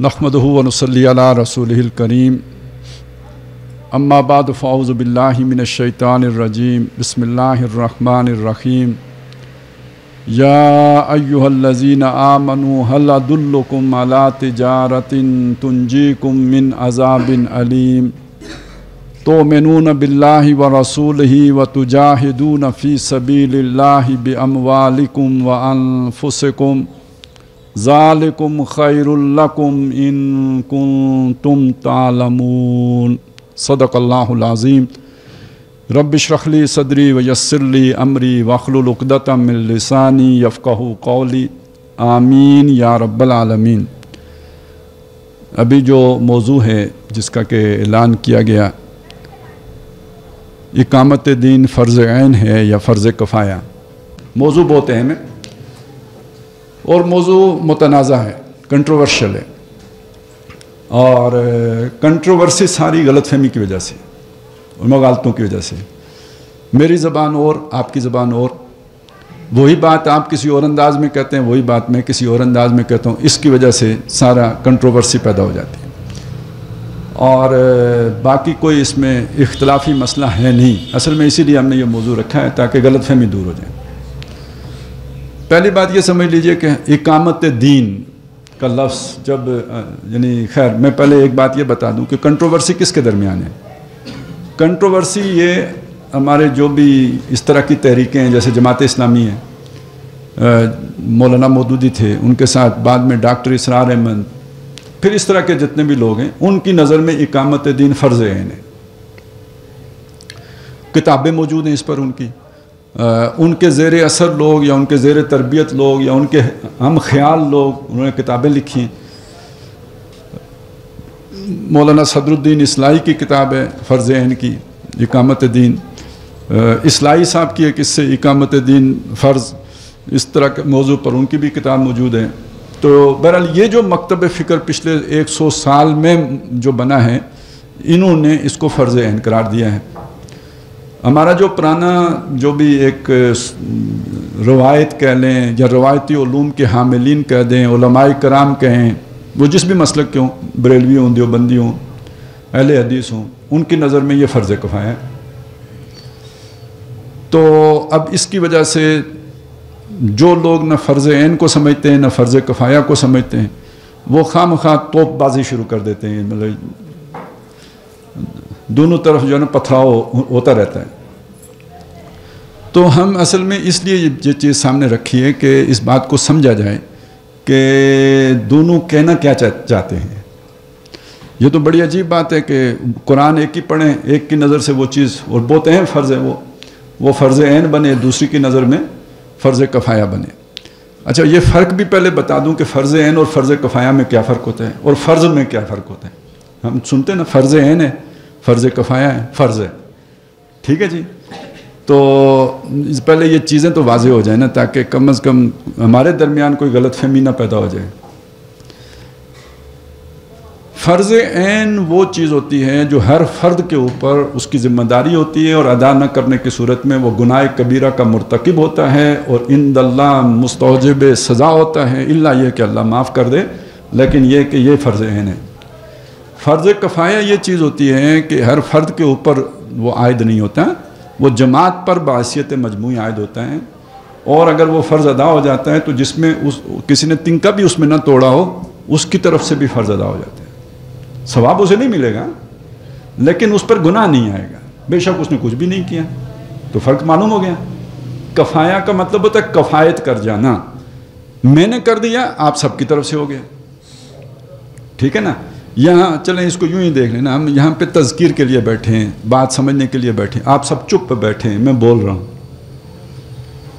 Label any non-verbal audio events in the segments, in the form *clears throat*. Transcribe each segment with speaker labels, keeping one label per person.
Speaker 1: नखमदूनसल्ला रसूल करीम अम्माबाद फ़ाउज़ फ़ाउज़बिल्लिमिनशैतानरजीम बसमीम याहल्लिन आमनु हल्लुकुम अला तजारतिन तुंजीकुम मिन अजाबिन अलीम तो मिनून बिल्ला व रसूल ही व तुजाहिदून फ़ी सबील बमवालिकुम व अनफुसकुम ज़ालिकुम ख़ैरुल्लकुम इन तुम तालमून सदक़ल्लाज़ीम रबशरखली सदरी वयसरली अमरी वखलुलकदतमिलसानी यफ़क़ कौली आमीन या रब्बालमीन अभी जो मौजू है जिसका के ऐलान किया गया इकामत दीन फ़र्ज़ आन है या फ़र्ज़ कफ़ाया मौजू बहुत अहम है और मौजू मतनाज़ा है कंट्रोवर्शल है और कंट्रोवर्सी सारी गलत फहमी की वजह से और मगालतों की वजह से मेरी ज़बान और आपकी ज़बान और वही बात आप किसी और अंदाज में कहते हैं वही बात मैं किसी और अंदाज में कहता हूँ इसकी वजह से सारा कंट्रोवर्सी पैदा हो जाती है और बाकी कोई इसमें इख्तलाफी मसला है नहीं असल में इसीलिए हमने ये मौजू रखा है ताकि गलत फहमी दूर हो जाए पहली बात ये समझ लीजिए कि इकामत दीन का लफ्स जब यानी खैर मैं पहले एक बात ये बता दूं कि कंट्रोवर्सी किसके दरमियान है कंट्रोवर्सी ये हमारे जो भी इस तरह की तहरीकें हैं जैसे जमात इस्लामी है मौलाना मौदूदी थे उनके साथ बाद में डॉक्टर इसरार अहमद फिर इस तरह के जितने भी लोग हैं उनकी नज़र में इकामत दीन फ़र्ज़ है इन्हें किताबें मौजूद हैं इस पर उनकी उनके ज़ेर असर लोग या उनके ज़ेर तरबियत लोग या उनके हम ख्याल लोग उन्होंने किताबें लिखी हैं मौलाना सदरुद्दीन इसलाई की किताब है फ़र्ज की इकामत दीन इसलाई साहब की एक इससे इकामत दीन फ़र्ज़ इस तरह के मौजू पर उनकी भी किताब मौजूद है तो बहरहाल ये जो मकतब फ़िक्र पिछले एक सौ साल में जो बना है इन्होंने इसको फ़र्ज़ करार दिया है हमारा जो पुराना जो भी एक रवायत कह लें या रवायती ूम के हामिलीन कह दें कराम कहें वो जिस भी मसल के हों बरेलवी हों दियोबंदी हों अहल हदीस हों उनकी नज़र में ये फ़र्ज़ कफ़ाए हैं तो अब इसकी वजह से जो लोग ना फ़र्ज़ ऐन को समझते हैं ना फ़र्ज़ कफ़ाया को समझते हैं वो खाम खा तोपबाजी शुरू कर देते हैं मतलब दोनों तरफ जो है ना पथराव होता रहता है तो हम असल में इसलिए ये चीज़ सामने रखी है कि इस बात को समझा जाए कि दोनों कहना क्या चाहते हैं ये तो बड़ी अजीब बात है कि कुरान एक ही पढ़ें एक की नज़र से वो चीज़ और बहुत अहम फ़र्ज़ है वो वो फ़र्ज़ ऐन बने दूसरी की नज़र में फ़र्ज़ कफ़ाया बने अच्छा ये फ़र्क भी पहले बता दूं कि फ़र्ज़ ऐन और फ़र्ज़ कफ़ाया में क्या फ़र्क होता है और फ़र्ज़ में क्या फ़र्क होता है हम सुनते ना फ़र्ज़ ऐन है फ़र्ज़ कफ़ाया है फ़र्ज़ है ठीक है जी तो पहले ये चीज़ें तो वाज हो जाए ना ताकि कम अज़ कम हमारे दरमियान कोई गलत फहमी ना पैदा हो जाए फ़र्ज़ एन वो चीज़ होती है जो हर फ़र्द के ऊपर उसकी ज़िम्मेदारी होती है और अदा न करने की सूरत में वो गुनाह कबीरा का मरतकब होता है और इन दल्ला मुस्तब सज़ा होता है इल्ला ये कि अल्लाह माफ़ कर दे लेकिन ये कि ये फ़र्ज़ एन है फ़र्ज कफ़ाया ये चीज़ होती है कि हर फ़र्द के ऊपर वो आयद नहीं होता वो जमात पर बासीत मजमू आयद होता है और अगर वो फ़र्ज़ अदा हो जाता है तो जिसमें उस किसी ने तिनका भी उसमें ना तोड़ा हो उसकी तरफ से भी फ़र्ज़ अदा हो जाता है स्वाब उसे नहीं मिलेगा लेकिन उस पर गुनाह नहीं आएगा बेशक उसने कुछ भी नहीं किया तो फ़र्क मालूम हो गया कफ़ाया का मतलब होता है कफ़ायत कर जाना मैंने कर दिया आप सबकी तरफ से हो गया ठीक है ना यहाँ चलें इसको यूं ही देख लेना हम यहाँ पे तस्कीर के लिए बैठे हैं बात समझने के लिए बैठे हैं आप सब चुप पे बैठे हैं मैं बोल रहा हूँ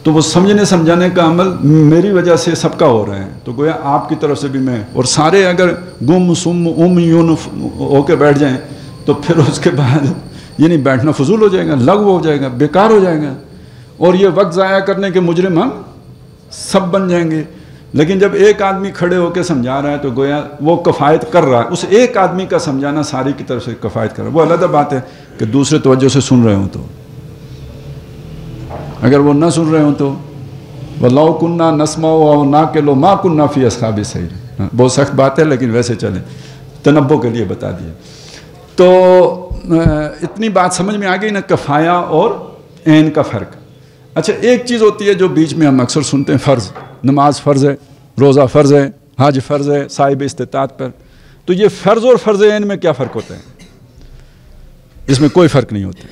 Speaker 1: तो वो समझने समझाने का अमल मेरी वजह से सबका हो रहा है तो गोया आपकी तरफ से भी मैं और सारे अगर गुम सुम उम यून होके बैठ जाएं तो फिर उसके बाद ये नहीं बैठना फजूल हो जाएगा लग हो जाएगा बेकार हो जाएगा और ये वक्त ज़ाया करने के मुजरिम हम सब बन जाएंगे लेकिन जब एक आदमी खड़े होकर समझा रहा है तो गोया वो कफ़ायत कर रहा है उस एक आदमी का समझाना सारी की तरफ से कफ़ायत कर रहा है वो अलग बात है कि दूसरे तोज्जो से सुन रहे हो तो अगर वो ना सुन रहे हो तो लो कन्ना नसमा और ना के लो माँ कन्ना फ़ी असहाब सही हाँ, बहुत सख्त बात है लेकिन वैसे चले तनबों के लिए बता दिए तो इतनी बात समझ में आ गई ना कफ़ाया और एन का फ़र्क अच्छा एक चीज़ होती है जो बीच में हम अक्सर सुनते हैं फ़र्ज़ नमाज फ़र्ज़ है रोज़ा फ़र्ज़ है हज फ़र्ज़ है साहिब इस्तात पर तो ये फ़र्ज़ और फ़र्ज़ इनमें क्या फ़र्क होता है इसमें कोई फ़र्क नहीं होता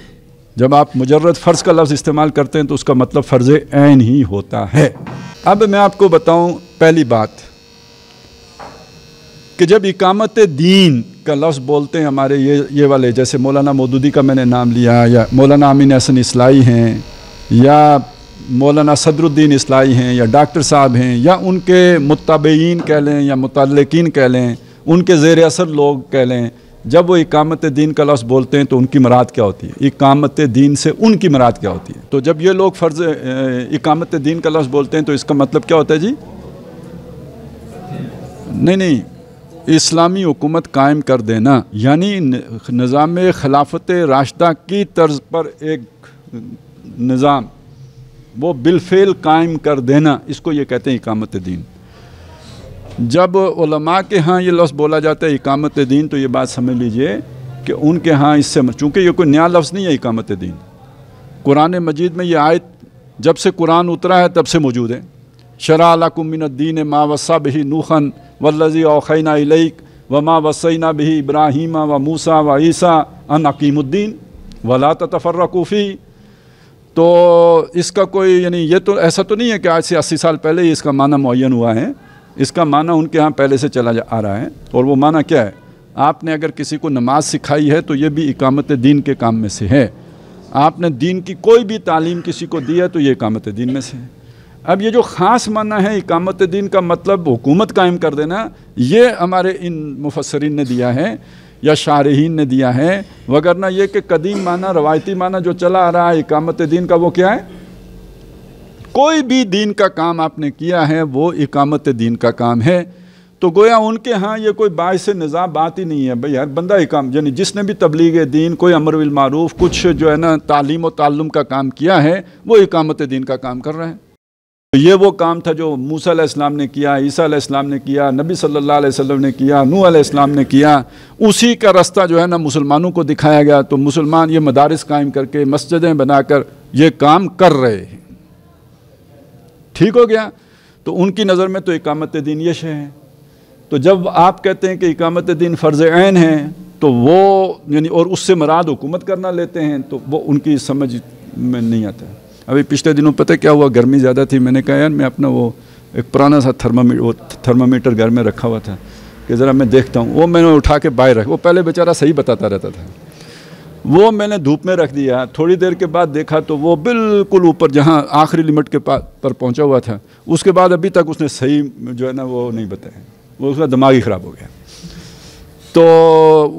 Speaker 1: जब आप मुजरद फ़र्ज़ का लफ्ज़ इस्तेमाल करते हैं तो उसका मतलब फ़र्ज़ ऐन ही होता है अब मैं आपको बताऊं पहली बात कि जब इकामत दीन का लफ्ज़ बोलते हैं हमारे ये ये वाले जैसे मौलाना मौदूदी का मैंने नाम लिया या मौलाना अमीन हसन इसलाई हैं या मौलाना सदरुद्दीन इसलाई हैं या डॉक्टर साहब हैं या उनके मुतबीन कह लें या मुतलकिन कह लें उनके ज़ेर असर लोग कह लें जब वो इकामत दीन का लफ्ज़ बोलते हैं तो उनकी मराद क्या होती है इकामत दीन से उनकी मराद क्या होती है तो जब ये लोग फ़र्ज़ इकामत दीन का लफ्ज़ बोलते हैं तो इसका मतलब क्या होता है जी नहीं नहीं इस्लामी हुकूमत कायम कर देना यानी निज़ाम खिलाफत राशदा की तर्ज पर एक निज़ाम वो बिलफेल कायम कर देना इसको ये कहते हैं इकामत दीन जब उलमा के यहाँ ये लफ्ज़ बोला जाता है इकामत दीन तो ये बात समझ लीजिए कि उनके यहाँ इससे चूँकि ये कोई नया लफ्ज़ नहीं है इकामत दीन कुरान मजीद में ये आयत जब से कुरान उतरा है तब से मौजूद है शराकुमिनद्दीन माँ वसा बही नूखन वल्लजी ओखैना इलैक व माँ वसैना बही इब्राहिमा व मूसा व ईसा अन अकीमुद्दीन वला तफर्रकूफ़ी तो इसका कोई यानी ये तो ऐसा तो नहीं है कि आज से अस्सी साल पहले ही इसका माना मुन हुआ है इसका माना उनके यहाँ पहले से चला जा आ रहा है और वो माना क्या है आपने अगर किसी को नमाज सिखाई है तो ये भी इकामत दीन के काम में से है आपने दीन की कोई भी तालीम किसी को दी है तो ये इकामत दीन में से है अब ये जो ख़ास माना है इकामत दीन का मतलब हुकूमत कायम कर देना ये हमारे इन मुफसरीन ने दिया है या शारहीन ने दिया है वगरना यह कि कदीम माना रवायती माना जो चला आ रहा है इकामत दीन का वो क्या है कोई भी दीन का काम आपने किया है वो इकामत दीन का काम है तो गोया उनके यहाँ ये कोई बायस निज़ाम बात ही नहीं है भाई हर बंदा ही काम यानी जिसने भी तबलीग दीन कोई अमर कुछ जो है ना तालीम और ताल्लुम का काम किया है वो इकामत दीन का काम कर रहे हैं तो ये वो काम था जो मूसा इस्लाम ने किया ईसा इस्लाम ने किया नबी सल्लल्लाहु अलैहि वसल्लम ने किया नू इस्लाम ने किया उसी का रास्ता जो है ना मुसलमानों को दिखाया गया तो मुसलमान ये मदारस कायम करके मस्जिदें बनाकर ये काम कर रहे हैं ठीक हो गया तो उनकी नज़र में तो इकामत दीन यश है तो जब आप कहते हैं कि इकामत दीन फ़र्ज़ आन है तो वो यानी और उससे मराद हुकूमत करना लेते हैं तो वो उनकी समझ में नहीं आता अभी पिछले दिनों पता क्या हुआ गर्मी ज़्यादा थी मैंने कहा यार मैं अपना वो एक पुराना सा थर्मामी वो थर्मामीटर घर में रखा हुआ था कि ज़रा मैं देखता हूँ वो मैंने उठा के बाहर रख वो पहले बेचारा सही बताता रहता था वो मैंने धूप में रख दिया थोड़ी देर के बाद देखा तो वो बिल्कुल ऊपर जहाँ आखिरी लिमिट के पास पर पहुँचा हुआ था उसके बाद अभी तक उसने सही जो है ना वो नहीं बताया वो उसका दिमाग ही ख़राब हो गया तो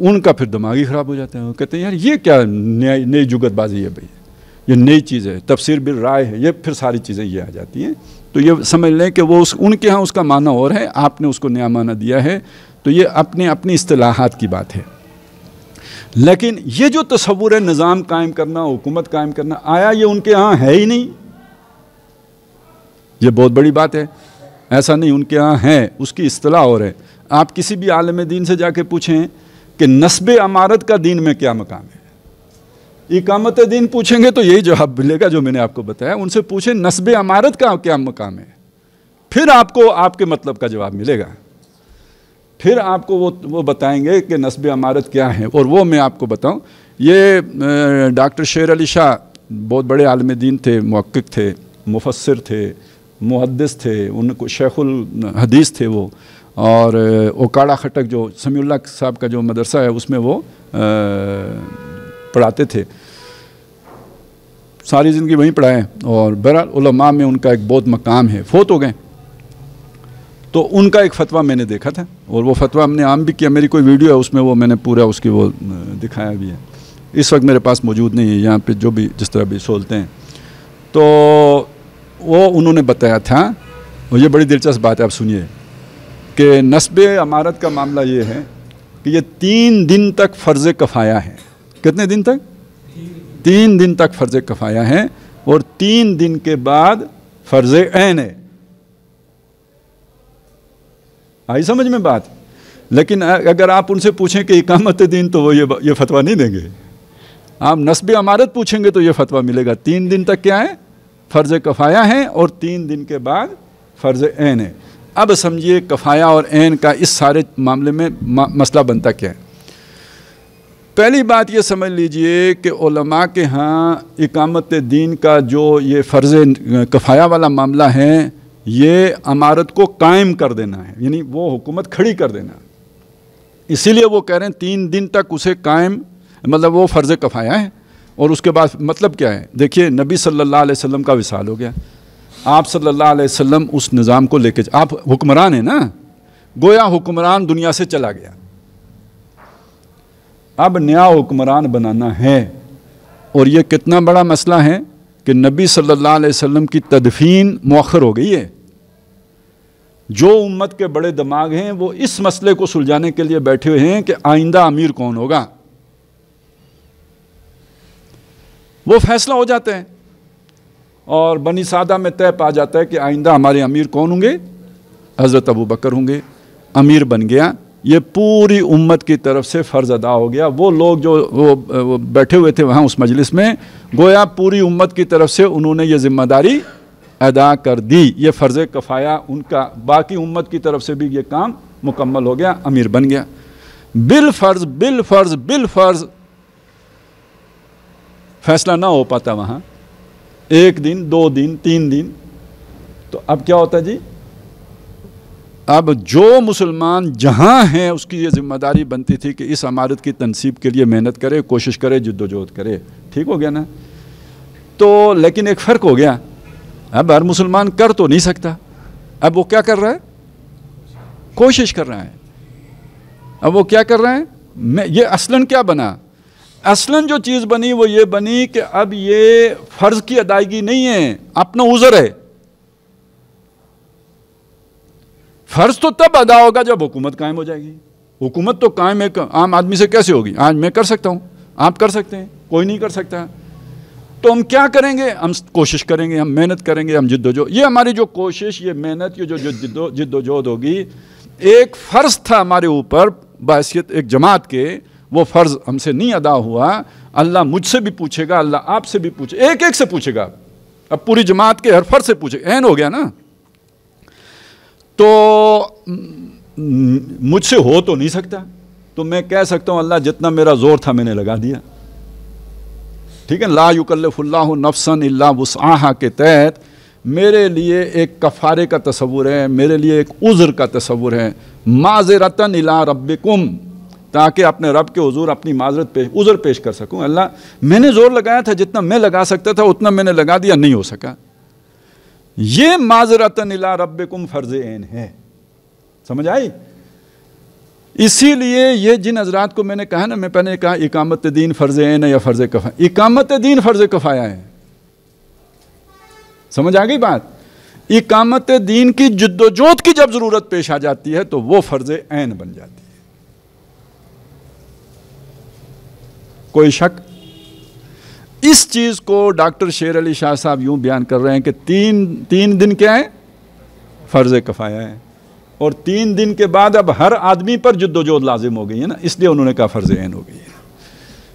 Speaker 1: उनका फिर दिमाग ही ख़राब हो जाता है वो कहते हैं यार ये क्या नई जुगतबाजी है भैया ये नई चीज़ है तफसर बिल राय है ये फिर सारी चीज़ें ये आ जाती हैं तो ये समझ लें कि वो उस उनके यहाँ उसका माना और है आपने उसको नया माना दिया है तो ये अपने अपनी असलाहत की बात है लेकिन ये जो तस्वुर है निज़ाम कायम करना हुकूमत कायम करना आया ये उनके यहाँ है ही नहीं ये बहुत बड़ी बात है ऐसा नहीं उनके यहाँ है उसकी असलाह और है आप किसी भी आलम दीन से जाके पूछें कि नस्ब अमारत का दीन में क्या मकाम है इकामत दिन पूछेंगे तो यही जवाब मिलेगा जो मैंने आपको बताया उनसे पूछें नस्ब अमारत का क्या मकाम है फिर आपको आपके मतलब का जवाब मिलेगा फिर आपको वो वो बताएंगे कि नस्ब अमारत क्या है और वो मैं आपको बताऊं ये डॉक्टर शेर अली शाह बहुत बड़े आलम दीन थे मक्क़ थे मुफसर थे मुहदस थे उनको शेखुल हदीस थे वो और ओकाड़ा खटक जो समी साहब का जो मदरसा है उसमें वो आ, पढ़ाते थे सारी ज़िंदगी वहीं पढ़ाए और बहरहाल में उनका एक बहुत मकाम है फोत हो गए तो उनका एक फ़तवा मैंने देखा था और वो फतवा हमने आम भी किया मेरी कोई वीडियो है उसमें वो मैंने पूरा उसकी वो दिखाया भी है इस वक्त मेरे पास मौजूद नहीं है यहाँ पे जो भी जिस तरह भी सोलते हैं तो वो उन्होंने बताया था और ये बड़ी दिलचस्प बात है आप सुनिए कि नस्ब अमारत का मामला ये है कि ये तीन दिन तक फ़र्ज़ कफ़ाया है कितने दिन तक तीन दिन तक फ़र्ज़ कफ़ाया है और तीन दिन के बाद फ़र्ज़ ऐन है आई समझ में बात लेकिन अगर आप उनसे पूछें कि इकामत दिन तो वो ये ये फतवा नहीं देंगे आप नस्ब अमारत पूछेंगे तो ये फतवा मिलेगा तीन दिन तक क्या है फ़र्ज़ कफ़ाया है और तीन दिन के बाद फ़र्ज़ ऐन है अब समझिए कफ़ाया और ऐन का इस सारे मामले में मसला बनता क्या है पहली बात ये समझ लीजिए कि उलमा के यहाँ इकामत दीन का जो ये फ़र्ज़ कफ़ाया वाला मामला है ये अमारत को कायम कर देना है यानी वो हुकूमत खड़ी कर देना इसीलिए वो कह रहे हैं तीन दिन तक उसे कायम मतलब वो फ़र्ज़ कफ़ाया है और उसके बाद मतलब क्या है देखिए नबी सल्लल्लाहु अलैहि वसल्लम का विसाल हो गया आप सल्लल्लाहु अलैहि वसल्लम उस निज़ाम को लेके आप हुक्मरान हैं ना गोया हुक्मरान दुनिया से चला गया अब नया हुक्मरान बनाना है और ये कितना बड़ा मसला है कि नबी सल्लल्लाहु अलैहि वसल्लम की तदफीन मौखर हो गई है जो उम्मत के बड़े दिमाग हैं वो इस मसले को सुलझाने के लिए बैठे हुए हैं कि आइंदा अमीर कौन होगा वो फैसला हो जाते हैं और बनी सादा में तय पा जाता है कि आइंदा हमारे अमीर कौन होंगे हज़रत अबू बकर होंगे अमीर बन गया ये पूरी उम्मत की तरफ से फ़र्ज़ अदा हो गया वो लोग जो वो, वो बैठे हुए थे वहाँ उस मजलिस में गोया पूरी उम्मत की तरफ से उन्होंने ये ज़िम्मेदारी अदा कर दी ये फ़र्ज़ कफ़ाया उनका बाकी उम्मत की तरफ से भी ये काम मुकम्मल हो गया अमीर बन गया बिल बिल फर्ज फर्ज बिल फर्ज फ़ैसला ना हो पाता वहाँ एक दिन दो दिन तीन दिन तो अब क्या होता जी अब जो मुसलमान जहाँ हैं उसकी ये जिम्मेदारी बनती थी कि इस अमारत की तनसीब के लिए मेहनत करे कोशिश करे जद्दोजहद करे ठीक हो गया ना तो लेकिन एक फ़र्क हो गया अब हर मुसलमान कर तो नहीं सकता अब वो क्या कर रहा है कोशिश कर रहा है अब वो क्या कर रहे हैं मैं ये असलन क्या बना असलन जो चीज़ बनी वो ये बनी कि अब ये फ़र्ज़ की अदायगी नहीं है अपना उज़र है फर्ज तो तब अदा होगा जब हुकूमत कायम हो जाएगी हुकूमत तो कायम एक आम आदमी से कैसे होगी आज मैं कर सकता हूँ आप कर सकते हैं कोई नहीं कर सकता तो हम क्या करेंगे हम कोशिश करेंगे हम मेहनत करेंगे हम जिद्दोजोद ये हमारी जो कोशिश ये मेहनत ये जो जो जिद्दोजहद होगी एक फ़र्ज़ था हमारे ऊपर बासीत एक जमात के वो फ़र्ज़ हमसे नहीं अदा हुआ अल्लाह मुझसे भी पूछेगा अल्लाह आपसे भी पूछे एक एक से पूछेगा अब पूरी जमात के हर फर्ज से पूछेगा एन हो गया ना तो हम्म, मुझसे हो तो नहीं सकता तो मैं कह सकता हूँ अल्लाह जितना मेरा ज़ोर था मैंने लगा दिया ठीक है ला युकल्ला नफसन अल्ला वसाहा के तहत मेरे लिए एक कफ़ारे का तस्वुर है मेरे लिए एक उज़र का तस्वुर है माजरतन इला रब्बिकुम ताकि अपने रब के हजूर अपनी माजरत पे उज़र पेश कर सकूँ अल्लाह मैंने ज़ोर लगाया था जितना मैं लगा सकता था उतना मैंने लगा दिया नहीं हो सका ये माजरत नीला रब फर्ज एन है समझ आई इसीलिए ये जिन हजरात को मैंने कहा ना मैं पहले कहा इकामत दीन फ़र्ज़ एन या फ़र्ज़ कफ़ा इकामत दीन फ़र्ज़ कफ़ाया है समझ आ गई बात इकामत दीन की जद्दोजहद की जब ज़रूरत पेश आ जाती है तो वो फ़र्ज़ एन बन जाती है कोई शक इस चीज़ को डॉक्टर शेर अली शाह साहब यूँ बयान कर रहे हैं कि तीन तीन दिन क्या है फ़र्ज़ कफ़ाया है और तीन दिन के बाद अब हर आदमी पर जद्दोजहद लाजिम हो गई है ना इसलिए उन्होंने कहा फ़र्ज़ ऐन हो गई है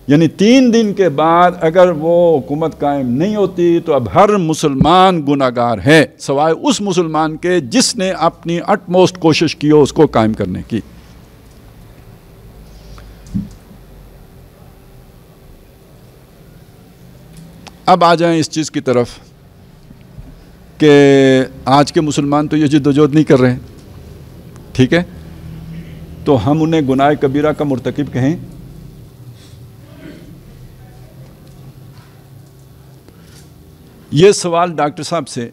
Speaker 1: यानी तीन दिन के बाद अगर वो हुकूमत कायम नहीं होती तो अब हर मुसलमान गुनागार है सवाए उस मुसलमान के जिसने अपनी अटमोस्ट कोशिश की हो उसको कायम करने की अब आ जाएं इस चीज़ की तरफ कि आज के मुसलमान तो ये जदोजहद नहीं कर रहे हैं ठीक है तो हम उन्हें गुनाह कबीरा का मरतकब कहें ये सवाल डॉक्टर साहब से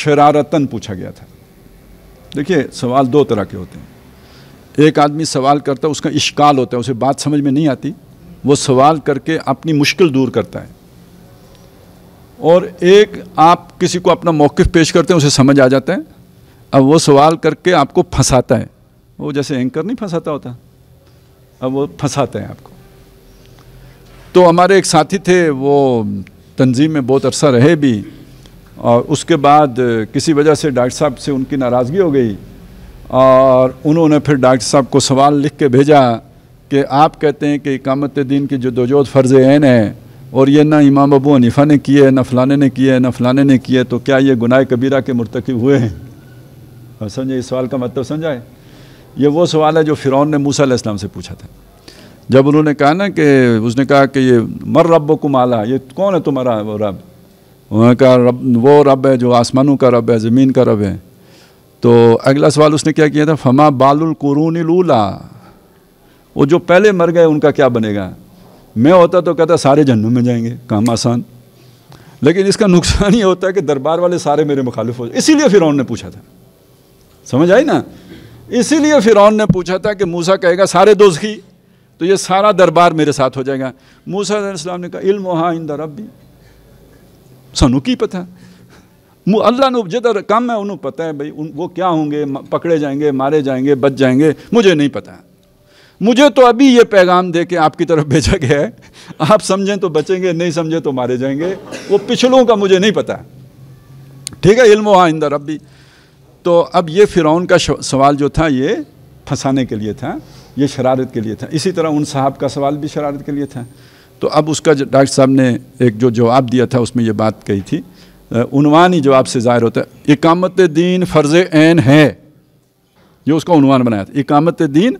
Speaker 1: शरारतन पूछा गया था देखिए सवाल दो तरह के होते हैं एक आदमी सवाल करता है उसका इश्काल होता है उसे बात समझ में नहीं आती वो सवाल करके अपनी मुश्किल दूर करता है और एक आप किसी को अपना मौक़ पेश करते हैं उसे समझ आ जाता है अब वो सवाल करके आपको फंसाता है वो जैसे एंकर नहीं फंसाता होता अब वो फंसाते हैं आपको तो हमारे एक साथी थे वो तंजीम में बहुत अरसा रहे भी और उसके बाद किसी वजह से डॉक्टर साहब से उनकी नाराज़गी हो गई और उन्होंने फिर डॉक्टर साहब को सवाल लिख के भेजा कि आप कहते हैं कि इकामत दीन की जो दो फ़र्ज़ फ़र्ज़ है और ये ना इमाम अबू हनीफा ने किए ना फलाने ने किए ना फलाने ने किए तो क्या ये गुनाह कबीरा के मरतकब हुए हैं और समझे इस सवाल का मतलब समझाए ये वो सवाल है जो फ़िरौन ने मूसा इस्लाम से पूछा था जब उन्होंने कहा ना कि उसने कहा कि ये मर रब को माला ये कौन है तुम्हारा वो रब उन्होंने कहा रब वो रब है जो आसमानों का रब है ज़मीन का रब है तो अगला सवाल उसने क्या किया था फमा बालुल लूला वो जो पहले मर गए उनका क्या बनेगा मैं होता तो कहता सारे जन्म में जाएंगे काम आसान लेकिन इसका नुकसान ये होता है कि दरबार वाले सारे मेरे मुखालिफ हो जाए इसीलिए फ़िरौन ने पूछा था समझ आई ना इसीलिए फ़िरौन ने पूछा था कि मूसा कहेगा सारे दोस्ती तो ये सारा दरबार मेरे साथ हो जाएगा मूसा ने कहा इल्म वहाँ इन दरब भी सानू की पता अल्लाह ने जिधर कम है उन्होंने पता है भाई उन वो क्या होंगे पकड़े जाएंगे मारे जाएंगे बच जाएंगे मुझे नहीं पता है मुझे तो अभी ये पैगाम दे के आपकी तरफ भेजा गया है आप समझें तो बचेंगे नहीं समझे तो मारे जाएंगे वो पिछलों का मुझे नहीं पता ठीक है इल्म आइंदा रबी तो अब ये फ़िरौन का सवाल जो था ये फंसाने के लिए था ये शरारत के लिए था इसी तरह उन साहब का सवाल भी शरारत के लिए था तो अब उसका डॉक्टर साहब ने एक जो जवाब दिया था उसमें ये बात कही थी उनवान ही जवाब से ज़ाहिर होता है इकामत दीन फ़र्ज़ ऐन है जो उसका उनवान बनाया था इकामत दीन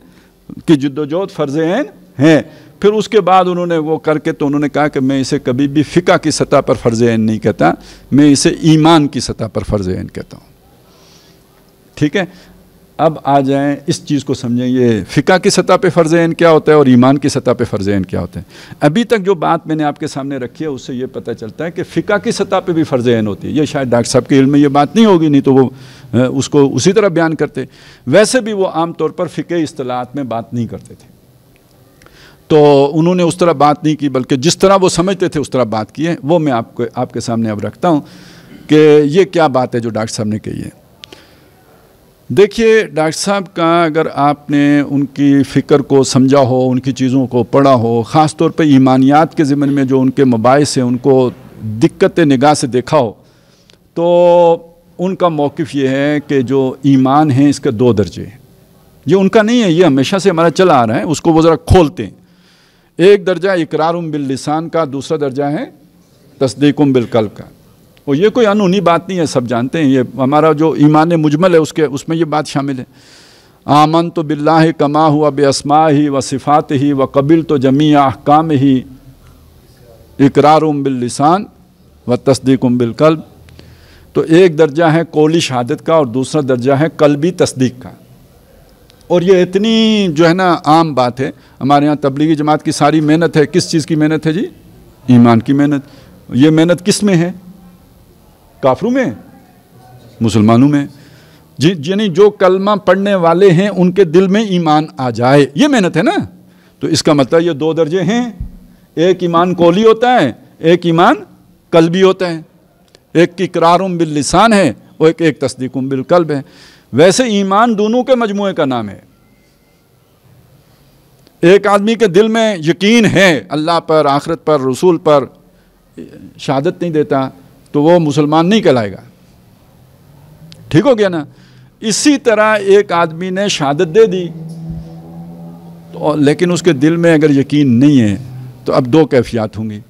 Speaker 1: की जद्दोजहद फ़र्ज ऐन हैं फिर उसके बाद उन्होंने वो करके तो उन्होंने कहा कि मैं इसे कभी भी फ़िका की सतह पर फ़र्ज ऐन नहीं कहता मैं इसे ईमान की सतह पर फ़र्ज ऐन कहता हूँ ठीक है अब आ जाएं इस चीज़ को समझें ये फ़िका की सतह पे फ़र्ज़ क्या होता है और ईमान की सतह पे फ़र्ज़ क्या होते हैं अभी तक जो बात मैंने आपके सामने रखी है उससे ये पता चलता है कि फ़िका की सतह पे भी फ़र्ज़ होती है ये शायद डॉक्टर साहब के इल्म में ये बात नहीं होगी नहीं तो वो उसको उसी तरह बयान करते वैसे भी वो आम तौर पर फ़िके असलाहत में बात नहीं करते थे तो उन्होंने उस तरह बात नहीं की बल्कि जिस तरह वो समझते थे उस तरह बात की है वो मैं आपको आपके सामने अब रखता हूँ कि ये क्या बात है जो डॉक्टर साहब ने कही है देखिए डॉक्टर साहब का अगर आपने उनकी फ़िक्र को समझा हो उनकी चीज़ों को पढ़ा हो ख़ास तौर पर ईमानियात के ज़िमन में जो उनके मबास हैं उनको दिक्कत निगाह से देखा हो तो उनका मौक़ ये है कि जो ईमान है इसके दो दर्जे हैं ये उनका नहीं है ये हमेशा से हमारा चला आ रहा है उसको वो ज़रा खोलते हैं एक दर्जा इकरार बिल लिसान का दूसरा दर्जा है तस्दीक बिल कल का और ये कोई अनूनी बात नहीं है सब जानते हैं ये हमारा जो ईमान मुजमल है उसके उसमें ये बात शामिल है आमन तो बिल्ला कमा हुआ बेअसमा ही व सिफ़ात ही व कबिल तो जमी अहकाम ही इकरार उम बिल्लिसान व तस्दीक उम बिलकल्ब तो एक दर्जा है कौली शहादत का और दूसरा दर्जा है कलबी तस्दीक का और ये इतनी जो है ना आम बात है हमारे यहाँ तबलीगी जमात की सारी मेहनत है किस चीज़ की मेहनत है जी ईमान की मेहनत ये मेहनत किस में है काफरों में मुसलमानों में यानी जो कलमा पढ़ने वाले हैं उनके दिल में ईमान आ जाए ये मेहनत है ना तो इसका मतलब ये दो दर्जे हैं एक ईमान कोली होता है एक ईमान कलबी होता है एक की करारम बिल लिसान है और एक एक तस्दीक बिल कल्ब है वैसे ईमान दोनों के मजमू का नाम है एक आदमी के दिल में यकीन है अल्लाह पर आखरत पर रसूल पर शहादत नहीं देता तो वो मुसलमान नहीं कहलाएगा ठीक हो गया ना इसी तरह एक आदमी ने शहादत दे दी तो लेकिन उसके दिल में अगर यकीन नहीं है तो अब दो कैफियात होंगी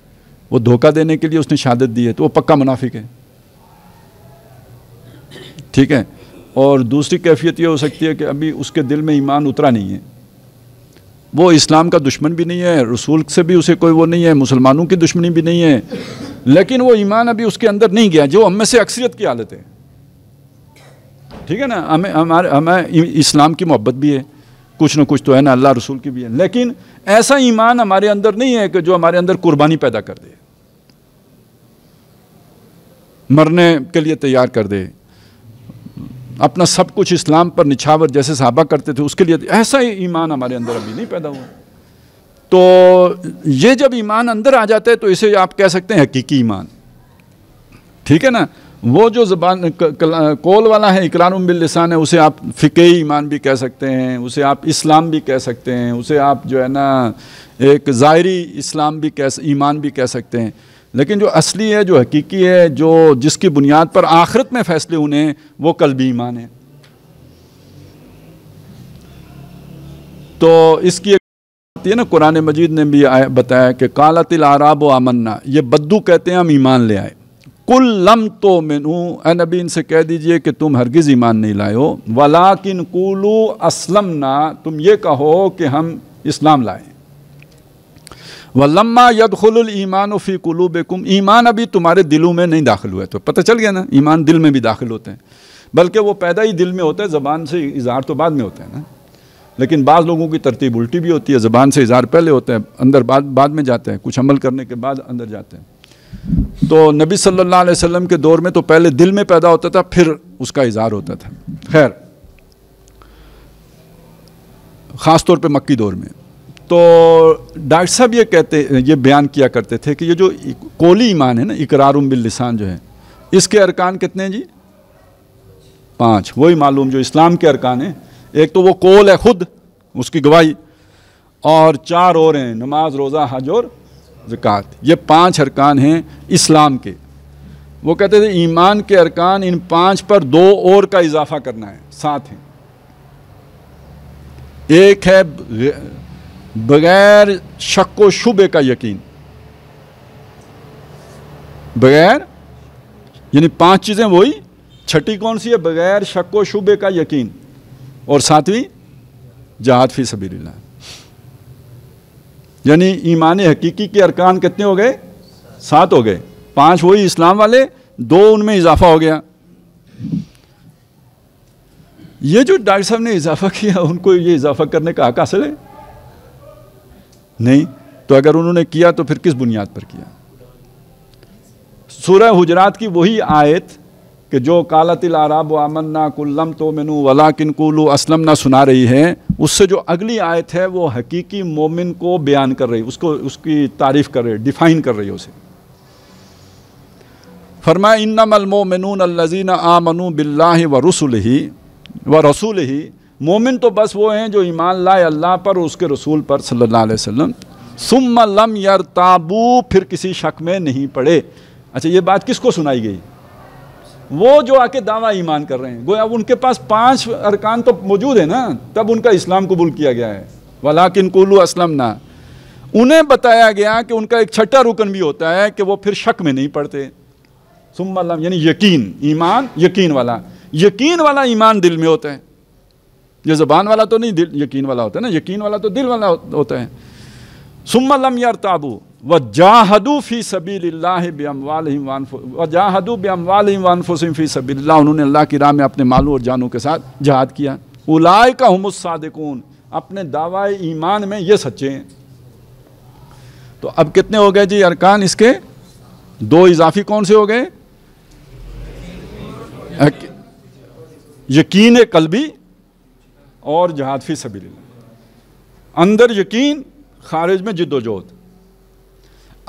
Speaker 1: वो धोखा देने के लिए उसने शहादत दी है तो वो पक्का मुनाफिक है ठीक है और दूसरी कैफियत ये हो सकती है कि अभी उसके दिल में ईमान उतरा नहीं है वो इस्लाम का दुश्मन भी नहीं है रसूल से भी उसे कोई वो नहीं है मुसलमानों की दुश्मनी भी नहीं है लेकिन वो ईमान अभी उसके अंदर नहीं गया जो हम में से अक्सरियत की हालत है ठीक है ना हमें हमारे हमें इस्लाम की मोहब्बत भी है कुछ ना कुछ तो है ना अल्लाह रसूल की भी है लेकिन ऐसा ईमान हमारे अंदर नहीं है कि जो हमारे अंदर कुर्बानी पैदा कर दे मरने के लिए तैयार कर दे अपना सब कुछ इस्लाम पर निछावर जैसे साहबा करते थे उसके लिए ऐसा ही ईमान हमारे अंदर अभी नहीं पैदा हुआ तो ये जब ईमान अंदर आ जाता है तो इसे आप कह सकते हैं हकीकी ईमान ठीक है ना वो जो जबान कौल वाला है इकरार बिल्लिसान है उसे आप फ़िके ईमान भी कह सकते हैं उसे आप इस्लाम भी कह सकते हैं उसे आप जो है ना एक ज़ाहरी इस्लाम भी कह ईमान भी कह सकते हैं लेकिन जो असली है जो हकीकी है जो जिसकी बुनियाद पर आखिरत में फ़ैसले होने हैं वो कल भी ईमान है तो इसकी आती है ना कुरान मजीद ने भी बताया कि काला तिल आराब आमन्ना ये बद्दू कहते हैं हम ईमान ले आए कुल लम तो मेनू नबी इनसे कह दीजिए कि तुम हरगिज़ ईमान नहीं लाए वला किन कुलू असलम ना तुम ये कहो कि हम इस्लाम लाए वलम्मा यदखुल ईमान फ़ी बेकुम ईमान अभी तुम्हारे दिलों में नहीं दाखिल हुआ तो पता चल गया ना ईमान दिल में भी दाखिल होते हैं बल्कि वो पैदा ही दिल में होता है ज़बान से इजहार तो बाद में होता है ना लेकिन बाज़ लोगों की तरतीब उल्टी भी होती है ज़बान से इजहार पहले होते हैं अंदर बाद बाद में जाते हैं कुछ अमल करने के बाद अंदर जाते हैं तो नबी सल्लल्लाहु अलैहि वसल्लम के दौर में तो पहले दिल में पैदा होता था फिर उसका इजहार होता था खैर ख़ास तौर पर मक्की दौर में तो डॉक्टर साहब ये कहते ये बयान किया करते थे कि ये जो कोली ईमान है ना इकरार बिल लिसान जो है इसके अरकान कितने हैं जी पाँच वही मालूम जो इस्लाम के अरकान हैं एक तो वो कोल है खुद उसकी गवाही और चार और हैं नमाज रोज़ा हज और जक़ात ये पांच अरकान हैं इस्लाम के वो कहते थे ईमान के अरकान इन पांच पर दो और का इजाफा करना है साथ हैं एक है बगैर शक व शुबे का यकीन बगैर यानी पांच चीज़ें वही छठी कौन सी है बगैर शक व शुबे का यकीन और सातवीं जहाद फी सबील्ला यानी ईमान हकीकी के अरकान कितने हो गए सात हो गए पांच वही इस्लाम वाले दो उनमें इजाफा हो गया ये जो डॉक्टर साहब ने इजाफा किया उनको ये इजाफा करने का हक हासिल है नहीं तो अगर उन्होंने किया तो फिर किस बुनियाद पर किया सूरह हुजरात की वही आयत कि जो कालतिल आराब आमन्ना कुल्लम तो मनु वला किन कुलू असलम ना सुना रही है उससे जो अगली आयत है वो हकीकी मोमिन को बयान कर रही उसको उसकी तारीफ़ कर रही डिफ़ाइन कर रही है उसे फरमा इन्नमलमोमिन अल्लजीन आमनु बिल्ला व रसूल ही व रसूल ही मोमिन तो बस वो हैं जो ईमान लाए अल्लाह पर उसके रसूल पर सल्लल्लाहु अलैहि वसल्लम सुम्मा लम यरताबू फिर किसी शक में नहीं पड़े अच्छा ये बात किसको सुनाई गई वो जो आके दावा ईमान कर रहे हैं गोया उनके पास पांच अरकान तो मौजूद है ना तब उनका इस्लाम कबूल किया गया है वलाकिन कुल्लू असलम ना उन्हें बताया गया कि उनका एक छठा रुकन भी होता है कि वो फिर शक में नहीं पड़ते सुम्मा यानी यकीन ईमान यकीन वाला यकीन वाला ईमान दिल में होता है ये ज़बान वाला तो नहीं दिल यकीन वाला होता है ना यकीन वाला तो दिल वाला होता है सुमलम ताबू व जाहदू फ़ी सबील्ला बमवाल व जाहदू वाल फ़ी सबील्ला उन्होंने अल्लाह की राह में अपने मालू और जानों के साथ जहाद किया उलाय का हमसादकून अपने दावा ईमान में ये सच्चे हैं तो अब कितने हो गए जी अरकान इसके दो इजाफी कौन से हो गए यकीन कल भी और जहाद फ़ी सबी अंदर यकीन खारिज में जद्दोजहद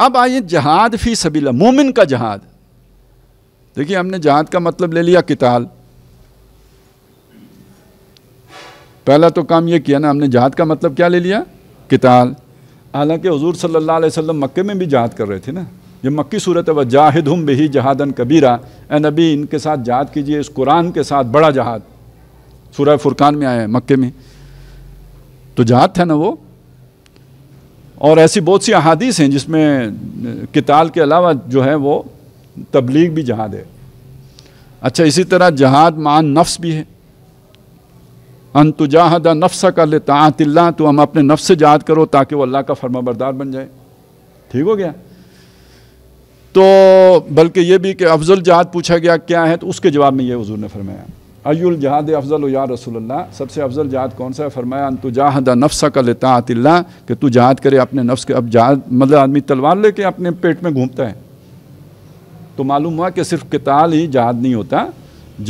Speaker 1: अब आइए जहाद फ़ी सबीला मोमिन का जहाद देखिए हमने जहाद का मतलब ले लिया किताल पहला तो काम ये किया ना हमने जहाद का मतलब क्या ले लिया किताल हालांकि हजूर सल्ला वसम मक्के में भी जहाद कर रहे थे ना ये मक्की सूरत है वह जाहिद हम बही जहादन कबीरा ए नबी इनके साथ जहाद कीजिए इस कुरान के साथ बड़ा जहाद सूर फुरकान में आया है मक्के में तो जहाद था ना वो और ऐसी बहुत सी अहादीस हैं जिसमें किताल के अलावा जो है वो तबलीग भी जहाद है अच्छा इसी तरह जहाद मान नफ्स भी है जहाद नफ्स कर ले तातिल्ला तो हम अपने नफ्स से जहाद करो ताकि वो अल्लाह का फर्माबरदार बन जाए ठीक हो गया तो बल्कि ये भी कि अफजल जहाद पूछा गया क्या है तो उसके जवाब में ये हजूर ने फरमाया अयुल जहाद अफजल या रसोल्ला सबसे अफजल जहाद कौन सा है फरमाया तो जहाद नफ्स का लेता आतिल्ला कि तू जहाद करे अपने नफ्स के अब जहाद मतलब आदमी तलवार लेके अपने पेट में घूमता है तो मालूम हुआ कि सिर्फ किताल ही जहाद नहीं होता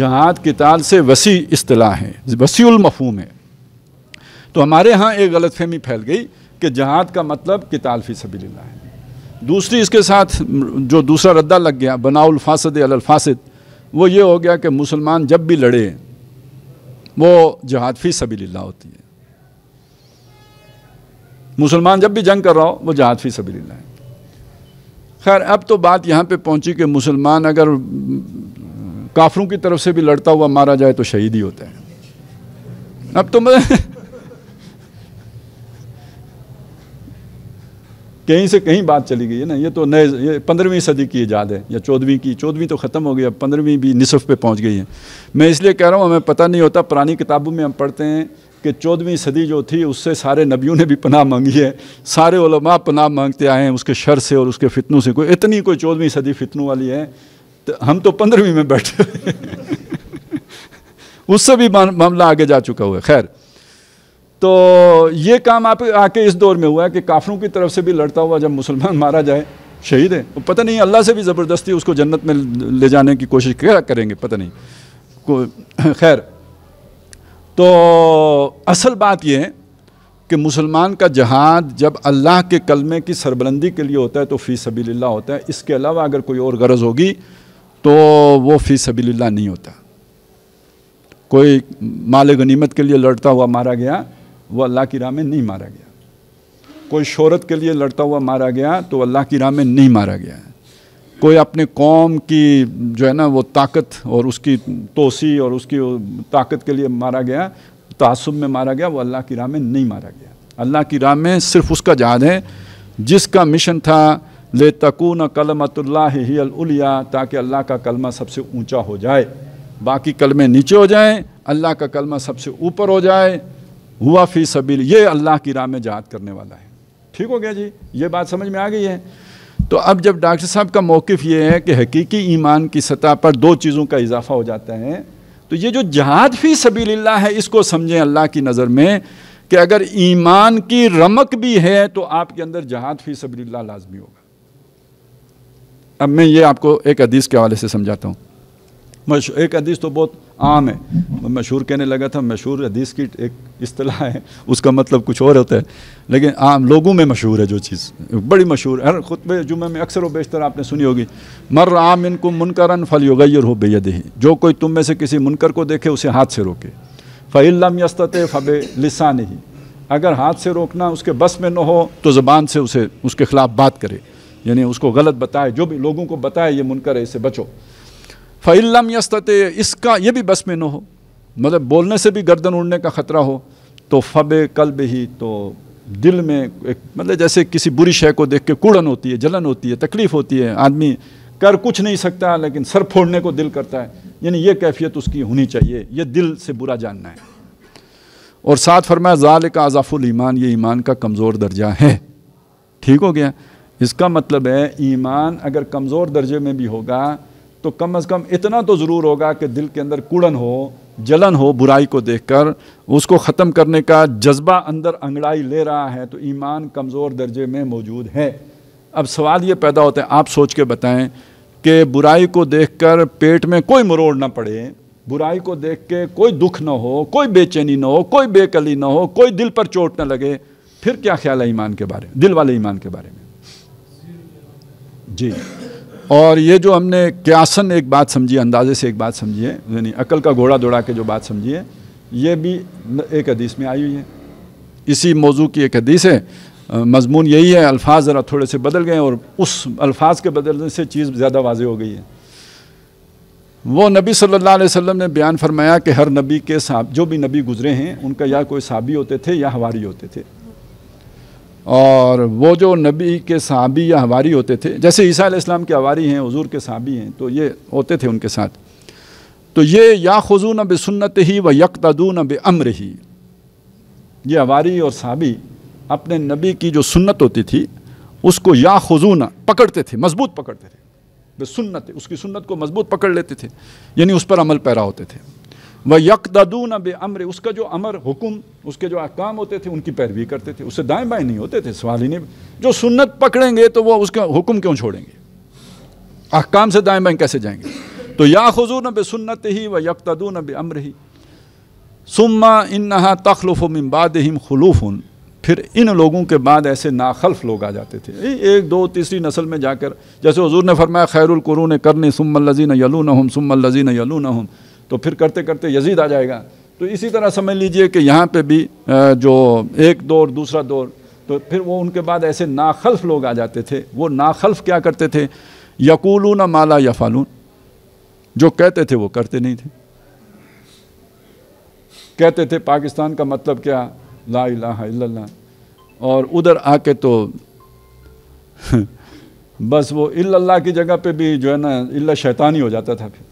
Speaker 1: जहाद किताल से वसी अतलाह है वसील है तो हमारे यहाँ एक गलत फहमी फैल गई कि जहाद का मतलब किताल फ़ी सबील्ला है दूसरी इसके साथ जो दूसरा रद्दा लग गया बनाउल फासद अलफासद वो ये हो गया कि मुसलमान जब भी लड़े वो जहाद फी सबील्ला होती है मुसलमान जब भी जंग कर रहा हो वो जहाद फी सबील्ला है खैर अब तो बात यहाँ पे पहुँची कि मुसलमान अगर काफरों की तरफ से भी लड़ता हुआ मारा जाए तो शहीद ही होता है अब तो मतलब *laughs* कहीं से कहीं बात चली गई है ना ये तो नए ये पंद्रहवीं सदी की ईजाद है या चौदहवीं की चौदहवीं तो ख़त्म हो गई अब पंद्रहवीं भी निसफ़ पे पहुंच गई है मैं इसलिए कह रहा हूँ हमें पता नहीं होता पुरानी किताबों में हम पढ़ते हैं कि चौदहवीं सदी जो थी उससे सारे नबियों ने भी पनाह मांगी है सारे ओलमा पनाह मांगते आए हैं उसके शर से और उसके फितनों से कोई इतनी कोई चौदहवीं सदी फितनों वाली है तो हम तो पंद्रहवीं में बैठे *laughs* उससे भी मामला आगे जा चुका हुआ है खैर तो ये काम आप आके इस दौर में हुआ है कि काफरों की तरफ से भी लड़ता हुआ जब मुसलमान मारा जाए शहीद है तो पता नहीं अल्लाह से भी ज़बरदस्ती उसको जन्नत में ले जाने की कोशिश क्या करेंगे पता नहीं को *clears throat* खैर तो असल बात यह है कि मुसलमान का जहाद जब अल्लाह के कलमे की सरबलंदी के लिए होता है तो फ़ी सबील्ला होता है इसके अलावा अगर कोई और गरज होगी तो वो फ़ी सबील्ला नहीं होता कोई माल गनीमत के लिए लड़ता हुआ मारा गया वो अल्लाह की राह में नहीं मारा गया कोई शहरत के लिए लड़ता हुआ मारा गया तो अल्लाह की राह में नहीं मारा गया है कोई अपने कौम की जो है ना वो ताकत और उसकी तोसी और उसकी ताकत के लिए मारा गया तसब में मारा गया वो अल्लाह की राह में नहीं मारा गया अल्लाह की राह में सिर्फ उसका जहाद है जिसका मिशन था ले तकून कलमतल्ला ताकि अल्लाह का कलमा सबसे ऊंचा हो जाए बाकी कलमे नीचे हो जाएं अल्लाह का कलमा सबसे ऊपर हो जाए हुआ फी सबील ये अल्लाह की राह में जहाद करने वाला है ठीक हो गया जी ये बात समझ में आ गई है तो अब जब डॉक्टर साहब का मौक़ ये है कि हकीकी ईमान की सतह पर दो चीज़ों का इजाफा हो जाता है तो ये जो जहाद फी सबील है इसको समझें अल्लाह की नज़र में कि अगर ईमान की रमक भी है तो आपके अंदर जहाद फी सबील लाजमी होगा अब मैं ये आपको एक अदीस के हवाले से समझाता हूँ मश एक हदीस तो बहुत आम है मशहूर कहने लगा था मशहूर हदीस की एक असलाह है उसका मतलब कुछ और होता है लेकिन आम लोगों में मशहूर है जो चीज़ बड़ी मशहूर हर खुतब जुमे में अक्सर व बेशतर आपने सुनी होगी मर आम इनको मुनकरन फल योगैर हो ही जो कोई तुम में से किसी मुनकर को देखे उसे हाथ से रोके फ़ैलम यस्तते फ़ब लिसान ही अगर हाथ से रोकना उसके बस में न हो तो ज़बान से उसे उसके ख़िलाफ़ बात करे यानी उसको गलत बताए जो भी लोगों को बताए ये मुनकर है इसे बचो फ़ैलम यस्तते इसका ये भी बस में न हो मतलब बोलने से भी गर्दन उड़ने का ख़तरा हो तो फ़ब कल्ब ही तो दिल में एक मतलब जैसे किसी बुरी शय को देख के कूड़न होती है जलन होती है तकलीफ़ होती है आदमी कर कुछ नहीं सकता लेकिन सर फोड़ने को दिल करता है यानी ये कैफियत उसकी होनी चाहिए यह दिल से बुरा जानना है और साथ फरमाया ज़ाल का अजाफुल ईमान ये ईमान का कमज़ोर दर्जा है ठीक हो गया इसका मतलब है ईमान अगर कमज़ोर दर्जे में भी होगा तो कम अज़ कम इतना तो ज़रूर होगा कि दिल के अंदर कूड़न हो जलन हो बुराई को देखकर उसको ख़त्म करने का जज्बा अंदर अंगड़ाई ले रहा है तो ईमान कमज़ोर दर्जे में मौजूद है अब सवाल ये पैदा होता है आप सोच के बताएं कि बुराई को देखकर पेट में कोई मरोड़ ना पड़े बुराई को देख के कोई दुख ना हो कोई बेचैनी ना हो कोई बेकली ना हो कोई दिल पर चोट ना लगे फिर क्या ख्याल है ईमान के बारे में दिल वाले ईमान के बारे में जी और ये जो हमने क्यासन एक बात समझी अंदाजे से एक बात समझिए यानी अकल का घोड़ा दौड़ा के जो बात समझिए ये भी एक हदीस में आई हुई है इसी मौजू की एक हदीस है मजमून यही है अल्फाज ज़रा थोड़े से बदल गए और उस अल्फाज के बदलने से चीज़ ज़्यादा वाज हो गई है वो नबी सल्लल्लाहु अलैहि वसल्लम ने बयान फरमाया कि हर नबी के साहब जो भी नबी गुज़रे हैं उनका या कोई साबी होते थे या हवारी होते थे और वो जो नबी के सहाबी या हवारी होते थे जैसे ईसा इस्लाम के हवारी हैं हजूर के सहाबी हैं तो ये होते थे उनके साथ तो ये या खजू बे सुन्नत ही व यकदू न बे अम्र ही ये हवारी और सहाबी अपने नबी की जो सुन्नत होती थी उसको या न पकड़ते थे मजबूत पकड़ते थे बे सुन्नत उसकी सुन्नत को मजबूत पकड़ लेते थे यानी उस पर अमल पैरा होते थे व यकदून बे अमर उसका जो अमर हुक्म उसके जो अहकाम होते थे उनकी पैरवी करते थे उससे दाएं बाएं नहीं होते थे सवाल ही नहीं जो सुन्नत पकड़ेंगे तो वह उसका हुक्म क्यों छोड़ेंगे अहकाम से दाएं बाएं कैसे जाएंगे तो या न बे सुन्नत ही व यकतदून बे अमर ही सुम्मा नहा तखलुफ़ मिम्बाद हिम खलूफ़ुन फिर इन लोगों के बाद ऐसे नाखल्फ लोग आ जाते थे एक दो तीसरी नस्ल में जाकर जैसे हजूर ने फरमाया खैरकुरून करनी सुम्मल लजीन यलू न हम लजीन यलू न हम तो फिर करते करते यजीद आ जाएगा तो इसी तरह समझ लीजिए कि यहाँ पे भी जो एक दौर दूसरा दौर तो फिर वो उनके बाद ऐसे नाखल्फ लोग आ जाते थे वो नाखल्फ क्या करते थे यकूलू ना माला या फालून जो कहते थे वो करते नहीं थे कहते थे पाकिस्तान का मतलब क्या ला इलाहा इल्लल्लाह और उधर आके तो *laughs* बस वो इल्लल्लाह की जगह पे भी जो है ना इल्ला शैतानी हो जाता था फिर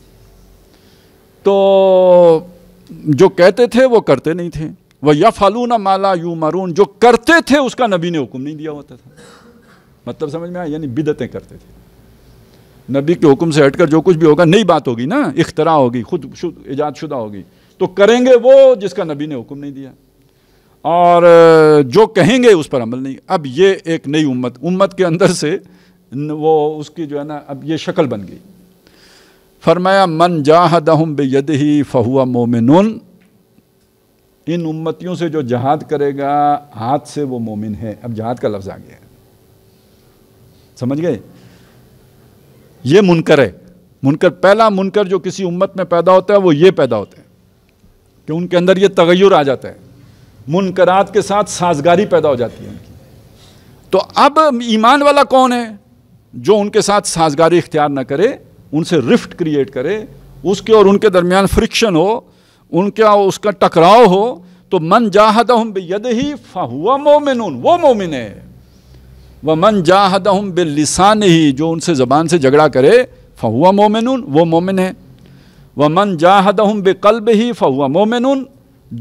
Speaker 1: तो जो कहते थे वो करते नहीं थे वह या फालूना माला यू मारून जो करते थे उसका नबी ने हुक्म नहीं दिया होता था मतलब समझ में आया यानी बिदतें करते थे नबी के हुक्म से हटकर जो कुछ भी होगा नई बात होगी ना इख्तरा होगी खुद शुद ईजाद शुदा होगी तो करेंगे वो जिसका नबी ने हुक्म नहीं दिया और जो कहेंगे उस पर अमल नहीं अब ये एक नई उम्मत उम्मत के अंदर से वो उसकी जो है ना अब ये शक्ल बन गई फरमाया मन हम बेयद ही फ़हुआ मोमिन इन उम्मतियों से जो जहाद करेगा हाथ से वो मोमिन है अब जहाद का लफ्ज़ आ गया है समझ गए ये मुनकर है मुनकर पहला मुनकर जो किसी उम्मत में पैदा होता है वो ये पैदा होते हैं कि उनके अंदर ये तगैर आ जाता है मुनकरात के साथ साजगारी पैदा हो जाती है उनकी तो अब ईमान वाला कौन है जो उनके साथ साजगारी इख्तियार ना करे उनसे रिफ्ट क्रिएट करे उसके और उनके दरमियान फ्रिक्शन हो उनका उसका टकराव हो तो मन जाहद हम बेद ही फाहुआ मोमिन वो मोमिन है वह मन जाहद हम लिसान ही जो उनसे ज़बान से झगड़ा करे फाहुआ मोमिन वो मोमिन है वह मन जाहद हम कल्ब ही फाहुआ मोमिन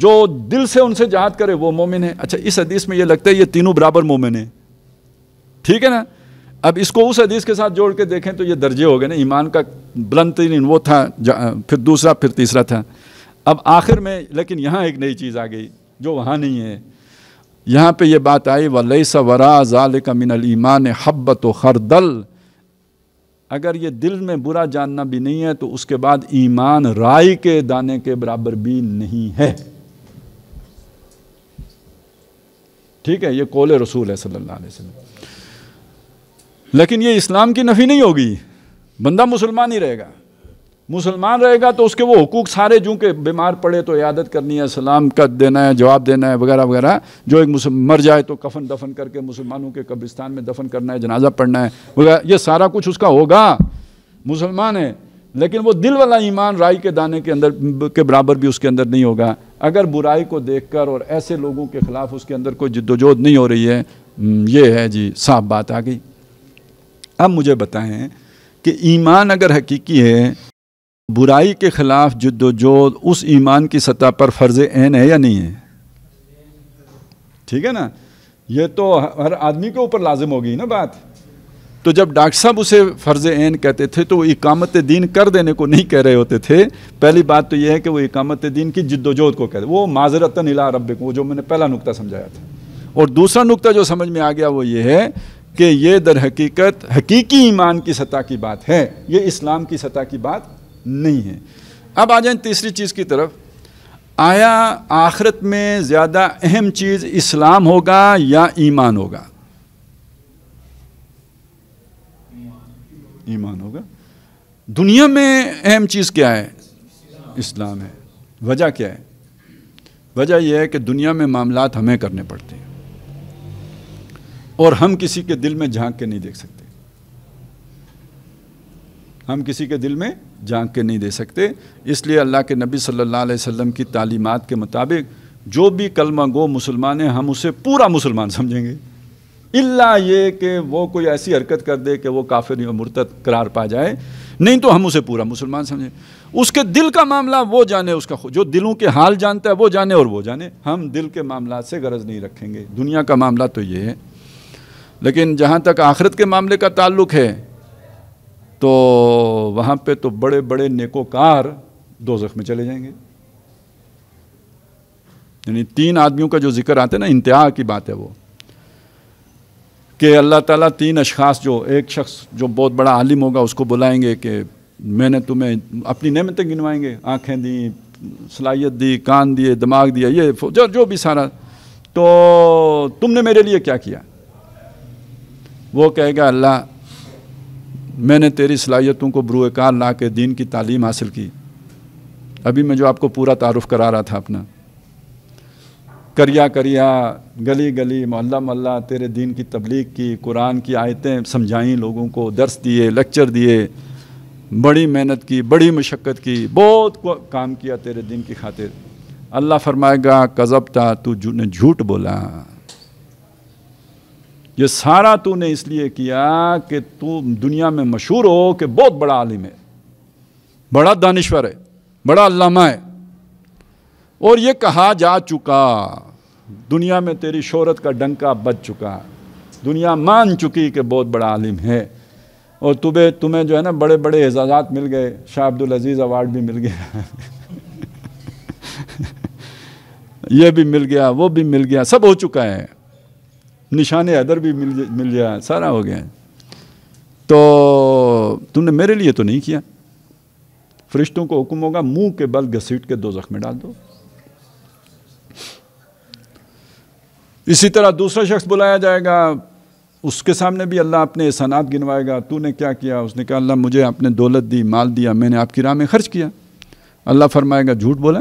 Speaker 1: जो दिल से उनसे जहाद करे वो मोमिन है अच्छा इस हदीस में ये लगता है ये तीनों बराबर मोमिन है ठीक है ना अब इसको उस हदीस के साथ जोड़ के देखें तो ये दर्जे हो गए ना ईमान का बुलंद तरीन वो था फिर दूसरा फिर तीसरा था अब आखिर में लेकिन यहाँ एक नई चीज़ आ गई जो वहाँ नहीं है यहाँ पे ये बात आई वलई सवरा ज़ाल कमिन ईमान हब्बत खरदल अगर ये दिल में बुरा जानना भी नहीं है तो उसके बाद ईमान राय के दाने के बराबर भी नहीं है ठीक है ये कोले रसूल है सल्लल्लाहु अलैहि वसल्लम लेकिन ये इस्लाम की नफ़ी नहीं होगी बंदा मुसलमान ही रहेगा मुसलमान रहेगा तो उसके वो हकूक सारे जो के बीमार पड़े तो यादत करनी है सलाम का देना है जवाब देना है वगैरह वगैरह जो एक मर जाए तो कफन दफन करके मुसलमानों के कब्रिस्तान में दफन करना है जनाजा पढ़ना है वगैरह ये सारा कुछ उसका होगा मुसलमान है लेकिन वो दिल वाला ईमान राई के दाने के अंदर के बराबर भी उसके अंदर नहीं होगा अगर बुराई को कर और ऐसे लोगों के ख़िलाफ़ उसके अंदर कोई जद्दोजहद नहीं हो रही है हम्म, ये है जी साफ बात आ गई अब मुझे बताएं कि ईमान अगर हकीकी है बुराई के ख़िलाफ़ जद्दोजहद उस ईमान की सतह पर फ़र्ज़ एन है या नहीं है ठीक है ना ये तो हर आदमी के ऊपर लाजिम होगी ना बात तो जब डॉक्टर साहब उसे फ़र्ज़ एन कहते थे तो वो इकामत दीन कर देने को नहीं कह रहे होते थे पहली बात तो यह है कि वो इकामत दीन की जद्दोजहद को कहते वो माजरतन इला रब को जो मैंने पहला नुकता समझाया था और दूसरा नुकता जो समझ में आ गया वो ये है कि ये दर हकीकत हकीकी ईमान की सतह की बात है ये इस्लाम की सतह की बात नहीं है अब आ जाए तीसरी चीज़ की तरफ आया आखरत में ज़्यादा अहम चीज़ इस्लाम होगा या ईमान होगा ईमान होगा दुनिया में अहम चीज़ क्या है इस्लाम है वजह क्या है वजह यह है कि दुनिया में मामला हमें करने पड़ते हैं और हम किसी के दिल में झांक के नहीं देख सकते हम किसी के दिल में झांक के नहीं दे सकते इसलिए अल्लाह के नबी सल्लल्लाहु अलैहि वसल्लम की तालीमात के मुताबिक जो भी कलमा गो मुसलमान है हम उसे पूरा मुसलमान समझेंगे इल्ला ये कि वो कोई ऐसी हरकत कर दे कि वो काफिर या मुर्तद करार पा जाए नहीं तो हम उसे पूरा मुसलमान समझें उसके दिल का मामला वो जाने उसका जो दिलों के हाल जानता है वो जाने और वो जाने हम दिल के मामला से गरज नहीं रखेंगे दुनिया का मामला तो ये है लेकिन जहाँ तक आखिरत के मामले का ताल्लुक है तो वहाँ पे तो बड़े बड़े नेकोकार दो में चले जाएंगे यानी तीन आदमियों का जो जिक्र आता है ना इंतहा की बात है वो कि अल्लाह ताला तीन अशखास जो एक शख्स जो बहुत बड़ा आलिम होगा उसको बुलाएंगे कि मैंने तुम्हें अपनी नेमतें गिनवाएंगे आंखें दी सलाहियत दी कान दिए दिमाग दिया ये जो जो भी सारा तो तुमने मेरे लिए क्या किया वो कहेगा अल्लाह मैंने तेरी सलाहियतों को बरूकार ला के दीन की तालीम हासिल की अभी मैं जो आपको पूरा तारफ़ करा रहा था अपना करिया करिया गली गली मोहल्ला मोहल्ला तेरे दीन की तबलीग की कुरान की आयतें समझाई लोगों को दर्स दिए लेक्चर दिए बड़ी मेहनत की बड़ी मशक्क़त की बहुत काम किया तेरे दिन की खातिर अल्लाह फरमाएगा कज़ब था तू ने झूठ बोला ये सारा तूने इसलिए किया कि तू दुनिया में मशहूर हो कि बहुत बड़ा आलिम है बड़ा दानश्वर है बड़ा अल्लामा है और ये कहा जा चुका दुनिया में तेरी शोहरत का डंका बच चुका दुनिया मान चुकी कि बहुत बड़ा आलिम है और तुम्हें तुम्हें जो है ना बड़े बड़े एजाजात मिल गए शाह अब्दुल अजीज़ अवार्ड भी मिल गया *laughs* ये भी मिल गया वो भी मिल गया सब हो चुका है निशान अदर भी मिल मिल गया सारा हो गया तो तुमने मेरे लिए तो नहीं किया फरिश्तों को हुक्म होगा मुंह के बल घसीट के दो जख्म डाल दो इसी तरह दूसरा शख्स बुलाया जाएगा उसके सामने भी अल्लाह अपने सनात गिनवाएगा तूने क्या किया उसने कहा अल्लाह मुझे आपने दौलत दी माल दिया मैंने आपकी राह में खर्च किया अल्लाह फरमाएगा झूठ बोला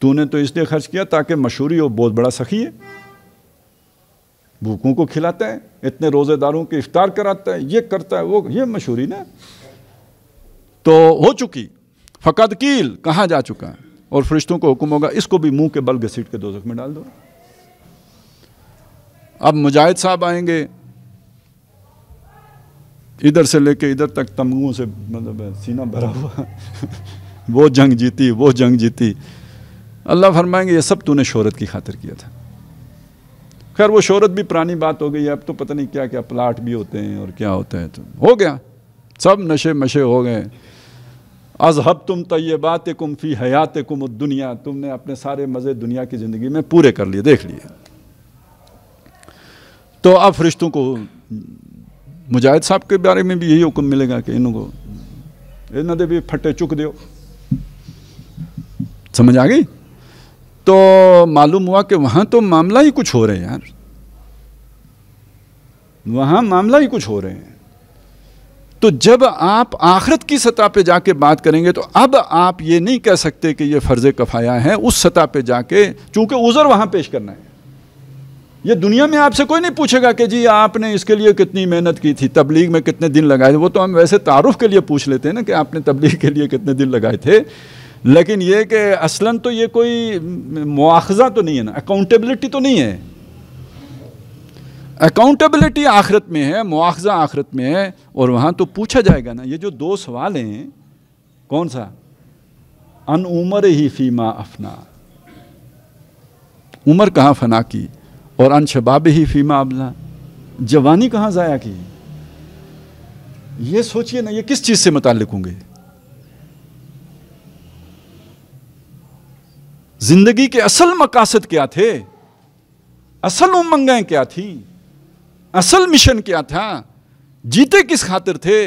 Speaker 1: तूने तो इसलिए खर्च किया ताकि मशहूरी हो बहुत बड़ा सखी है भूखों को खिलाते हैं इतने रोज़ेदारों के इफ्तार कराते हैं ये करता है वो ये मशहूरी ना तो हो चुकी फ़कत कील कहाँ जा चुका है और फरिश्तों को हुक्म होगा इसको भी मुंह के बल घसीट के दोजख में डाल दो अब मुजाहिद साहब आएंगे इधर से लेके इधर तक तमगुओं से मतलब सीना भरा हुआ *laughs* वो जंग जीती वो जंग जीती अल्लाह फरमाएंगे ये सब तूने शोहरत की खातिर किया था खैर वो शोहरत भी पुरानी बात हो गई है अब तो पता नहीं क्या क्या प्लाट भी होते हैं और क्या होते हैं तो हो गया सब नशे मशे हो गए अजहब तुम तयबात कुम फी हयात कुम दुनिया तुमने अपने सारे मज़े दुनिया की ज़िंदगी में पूरे कर लिए देख लिए तो अब फरिश्तों को मुजाहिद साहब के बारे में भी यही हुक्म मिलेगा कि इनको इन्होंने भी फटे चुक दो समझ आ गई तो मालूम हुआ कि वहाँ तो मामला ही कुछ हो रहे हैं यार वहाँ मामला ही कुछ हो रहे हैं तो जब आप आखरत की सतह पे जाके बात करेंगे तो अब आप ये नहीं कह सकते कि ये फ़र्ज़ कफ़ाया है उस सतह पे जाके चूंकि उज़र वहां पेश करना है ये दुनिया में आपसे कोई नहीं पूछेगा कि जी आपने इसके लिए कितनी मेहनत की थी तबलीग में कितने दिन लगाए थे वो तो हम वैसे तारुफ़ के लिए पूछ लेते हैं ना कि आपने तबलीग के लिए कितने दिन लगाए थे लेकिन ये कि असलन तो ये कोई मुआखजा तो नहीं है ना अकाउंटेबिलिटी तो नहीं है अकाउंटेबिलिटी आखिरत में है मुआवजा आखिरत में है और वहाँ तो पूछा जाएगा ना ये जो दो सवाल हैं कौन सा अन उमर ही फीमा अफना उम्र कहाँ फना की और अन शबाब ही फीमा अबला जवानी कहाँ ज़ाया की ये सोचिए ना ये किस चीज़ से मुतल होंगे जिंदगी के असल मकासद क्या थे असल उमंगें क्या थी असल मिशन क्या था जीते किस खातिर थे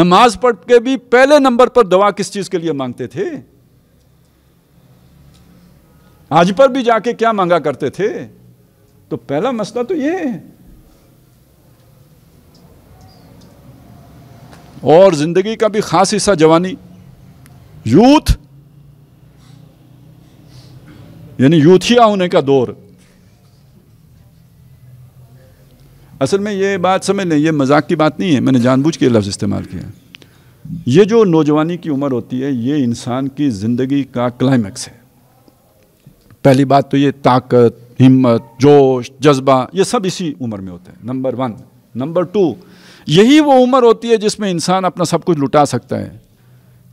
Speaker 1: नमाज पढ़ के भी पहले नंबर पर दवा किस चीज के लिए मांगते थे आज पर भी जाके क्या मांगा करते थे तो पहला मसला तो ये है और जिंदगी का भी खास हिस्सा जवानी यूथ यानी यूथिया होने का दौर असल में ये बात समझ लें ये मजाक की बात नहीं है मैंने जानबूझ के लफ्ज़ इस्तेमाल किया ये जो नौजवानी की उम्र होती है ये इंसान की ज़िंदगी का क्लाइमैक्स है पहली बात तो ये ताकत हिम्मत जोश जज्बा ये सब इसी उम्र में होता है नंबर वन नंबर टू यही वो उम्र होती है जिसमें इंसान अपना सब कुछ लुटा सकता है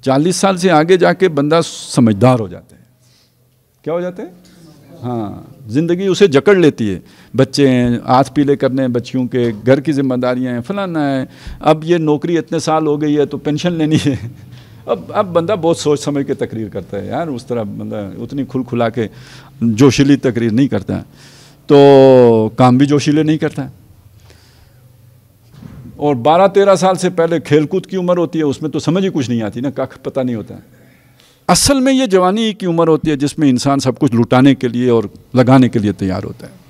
Speaker 1: चालीस साल से आगे जाके बंदा समझदार हो जाता है क्या हो जाते हैं हाँ ज़िंदगी उसे जकड़ लेती है बच्चे हैं हाथ पीले करने हैं बच्चियों के घर की जिम्मेदारियाँ हैं फलाना है अब ये नौकरी इतने साल हो गई है तो पेंशन लेनी है *laughs* अब अब बंदा बहुत सोच समझ के तकरीर करता है यार उस तरह बंदा उतनी खुल खुला के जोशीली तकरीर नहीं करता है तो काम भी जोशीले नहीं करता और 12-13 साल से पहले खेलकूद की उम्र होती है उसमें तो समझ ही कुछ नहीं आती ना कख पता नहीं होता है असल में ये जवानी की उम्र होती है जिसमें इंसान सब कुछ लुटाने के लिए और लगाने के लिए तैयार होता है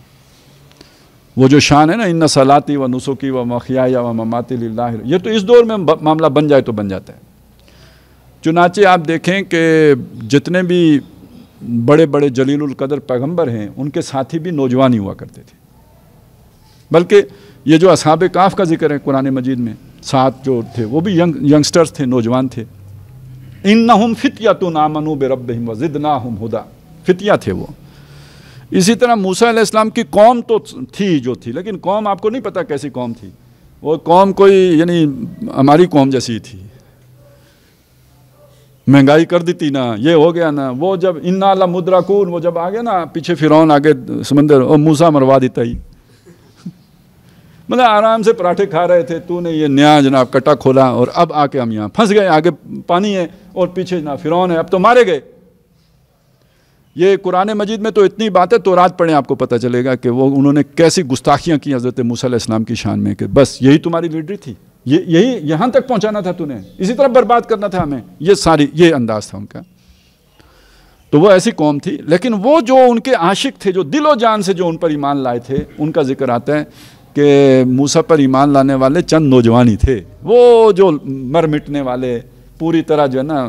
Speaker 1: वो जो शान है ना इन सलाती व नुसुकी व मखिया व ममाती ला ये तो इस दौर में मामला बन जाए तो बन जाता है चुनाचे आप देखें कि जितने भी बड़े बड़े जलील कदर हैं उनके साथी भी नौजवान ही हुआ करते थे बल्कि ये जो असाब काफ का जिक्र है कुरान मजीद में साथ जो थे वो भी यंग यंगस्टर्स थे नौजवान थे इन न हम फितिया तो नामनु बेरब वजिद ना हम हुदा फितिया थे वो इसी तरह मूसा इस्लाम की कौम तो थी जो थी लेकिन कौम आपको नहीं पता कैसी कौम थी वो कौम कोई यानी हमारी कौम जैसी थी महंगाई कर दी थी ना ये हो गया ना वो जब इन्ना ला मुद्रा कून वो जब आ गया ना पीछे फिरौन आगे समंदर और मूसा मरवा देता ही मतलब आराम से पराठे खा रहे थे तूने ये नया जनाब कटा खोला और अब आके हम यहाँ फंस गए आगे पानी है और पीछे जनाब फिरौन है अब तो मारे गए ये कुरान मजीद में तो इतनी बात है तो रात पढ़ें आपको पता चलेगा कि वो उन्होंने कैसी गुस्ताखियाँ की हज़रत मूसम की शान में कि बस यही तुम्हारी लीडरी थी ये यही यहाँ तक पहुँचाना था तूने इसी तरह बर्बाद करना था हमें ये सारी ये अंदाज़ था उनका तो वो ऐसी कौम थी लेकिन वो जो उनके आशिक थे जो दिलो जान से जो उन पर ईमान लाए थे उनका जिक्र आता है कि मूसा पर ईमान लाने वाले चंद नौजवान ही थे वो जो मर मिटने वाले पूरी तरह जो है ना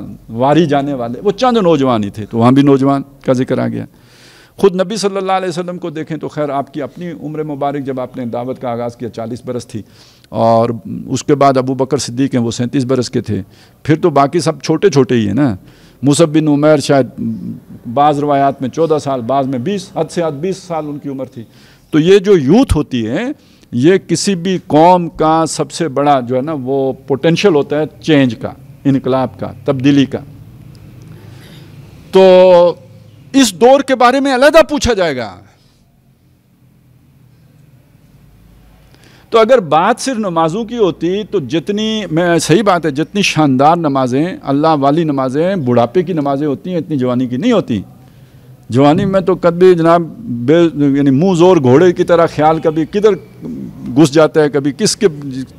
Speaker 1: वारी जाने वाले वो चंद नौजवान ही थे तो वहाँ भी नौजवान का जिक्र आ गया खुद नबी सल्लल्लाहु अलैहि वसल्लम को देखें तो खैर आपकी अपनी उम्र मुबारक जब आपने दावत का आगाज़ किया चालीस बरस थी और उसके बाद अबू बकर सिद्दीक हैं वो सैंतीस बरस के थे फिर तो बाकी सब छोटे छोटे ही हैं ना मुसब बिन उमैर शायद बाज़ रवायात में चौदह साल बाज़ में बीस हद से हद बीस साल उनकी उम्र थी तो ये जो यूथ होती है ये किसी भी कौम का सबसे बड़ा जो है ना वो पोटेंशियल होता है चेंज का इनकलाब का तब्दीली का तो इस दौर के बारे में अलहदा पूछा जाएगा तो अगर बात सिर्फ नमाज़ों की होती तो जितनी मैं सही बात है जितनी शानदार नमाज़ें अल्लाह वाली नमाज़ें बुढ़ापे की नमाज़ें होती हैं इतनी जवानी की नहीं होती जवानी में तो कभी जनाब यानी मुँह जोर घोड़े की तरह ख्याल कभी किधर घुस जाता है कभी किसके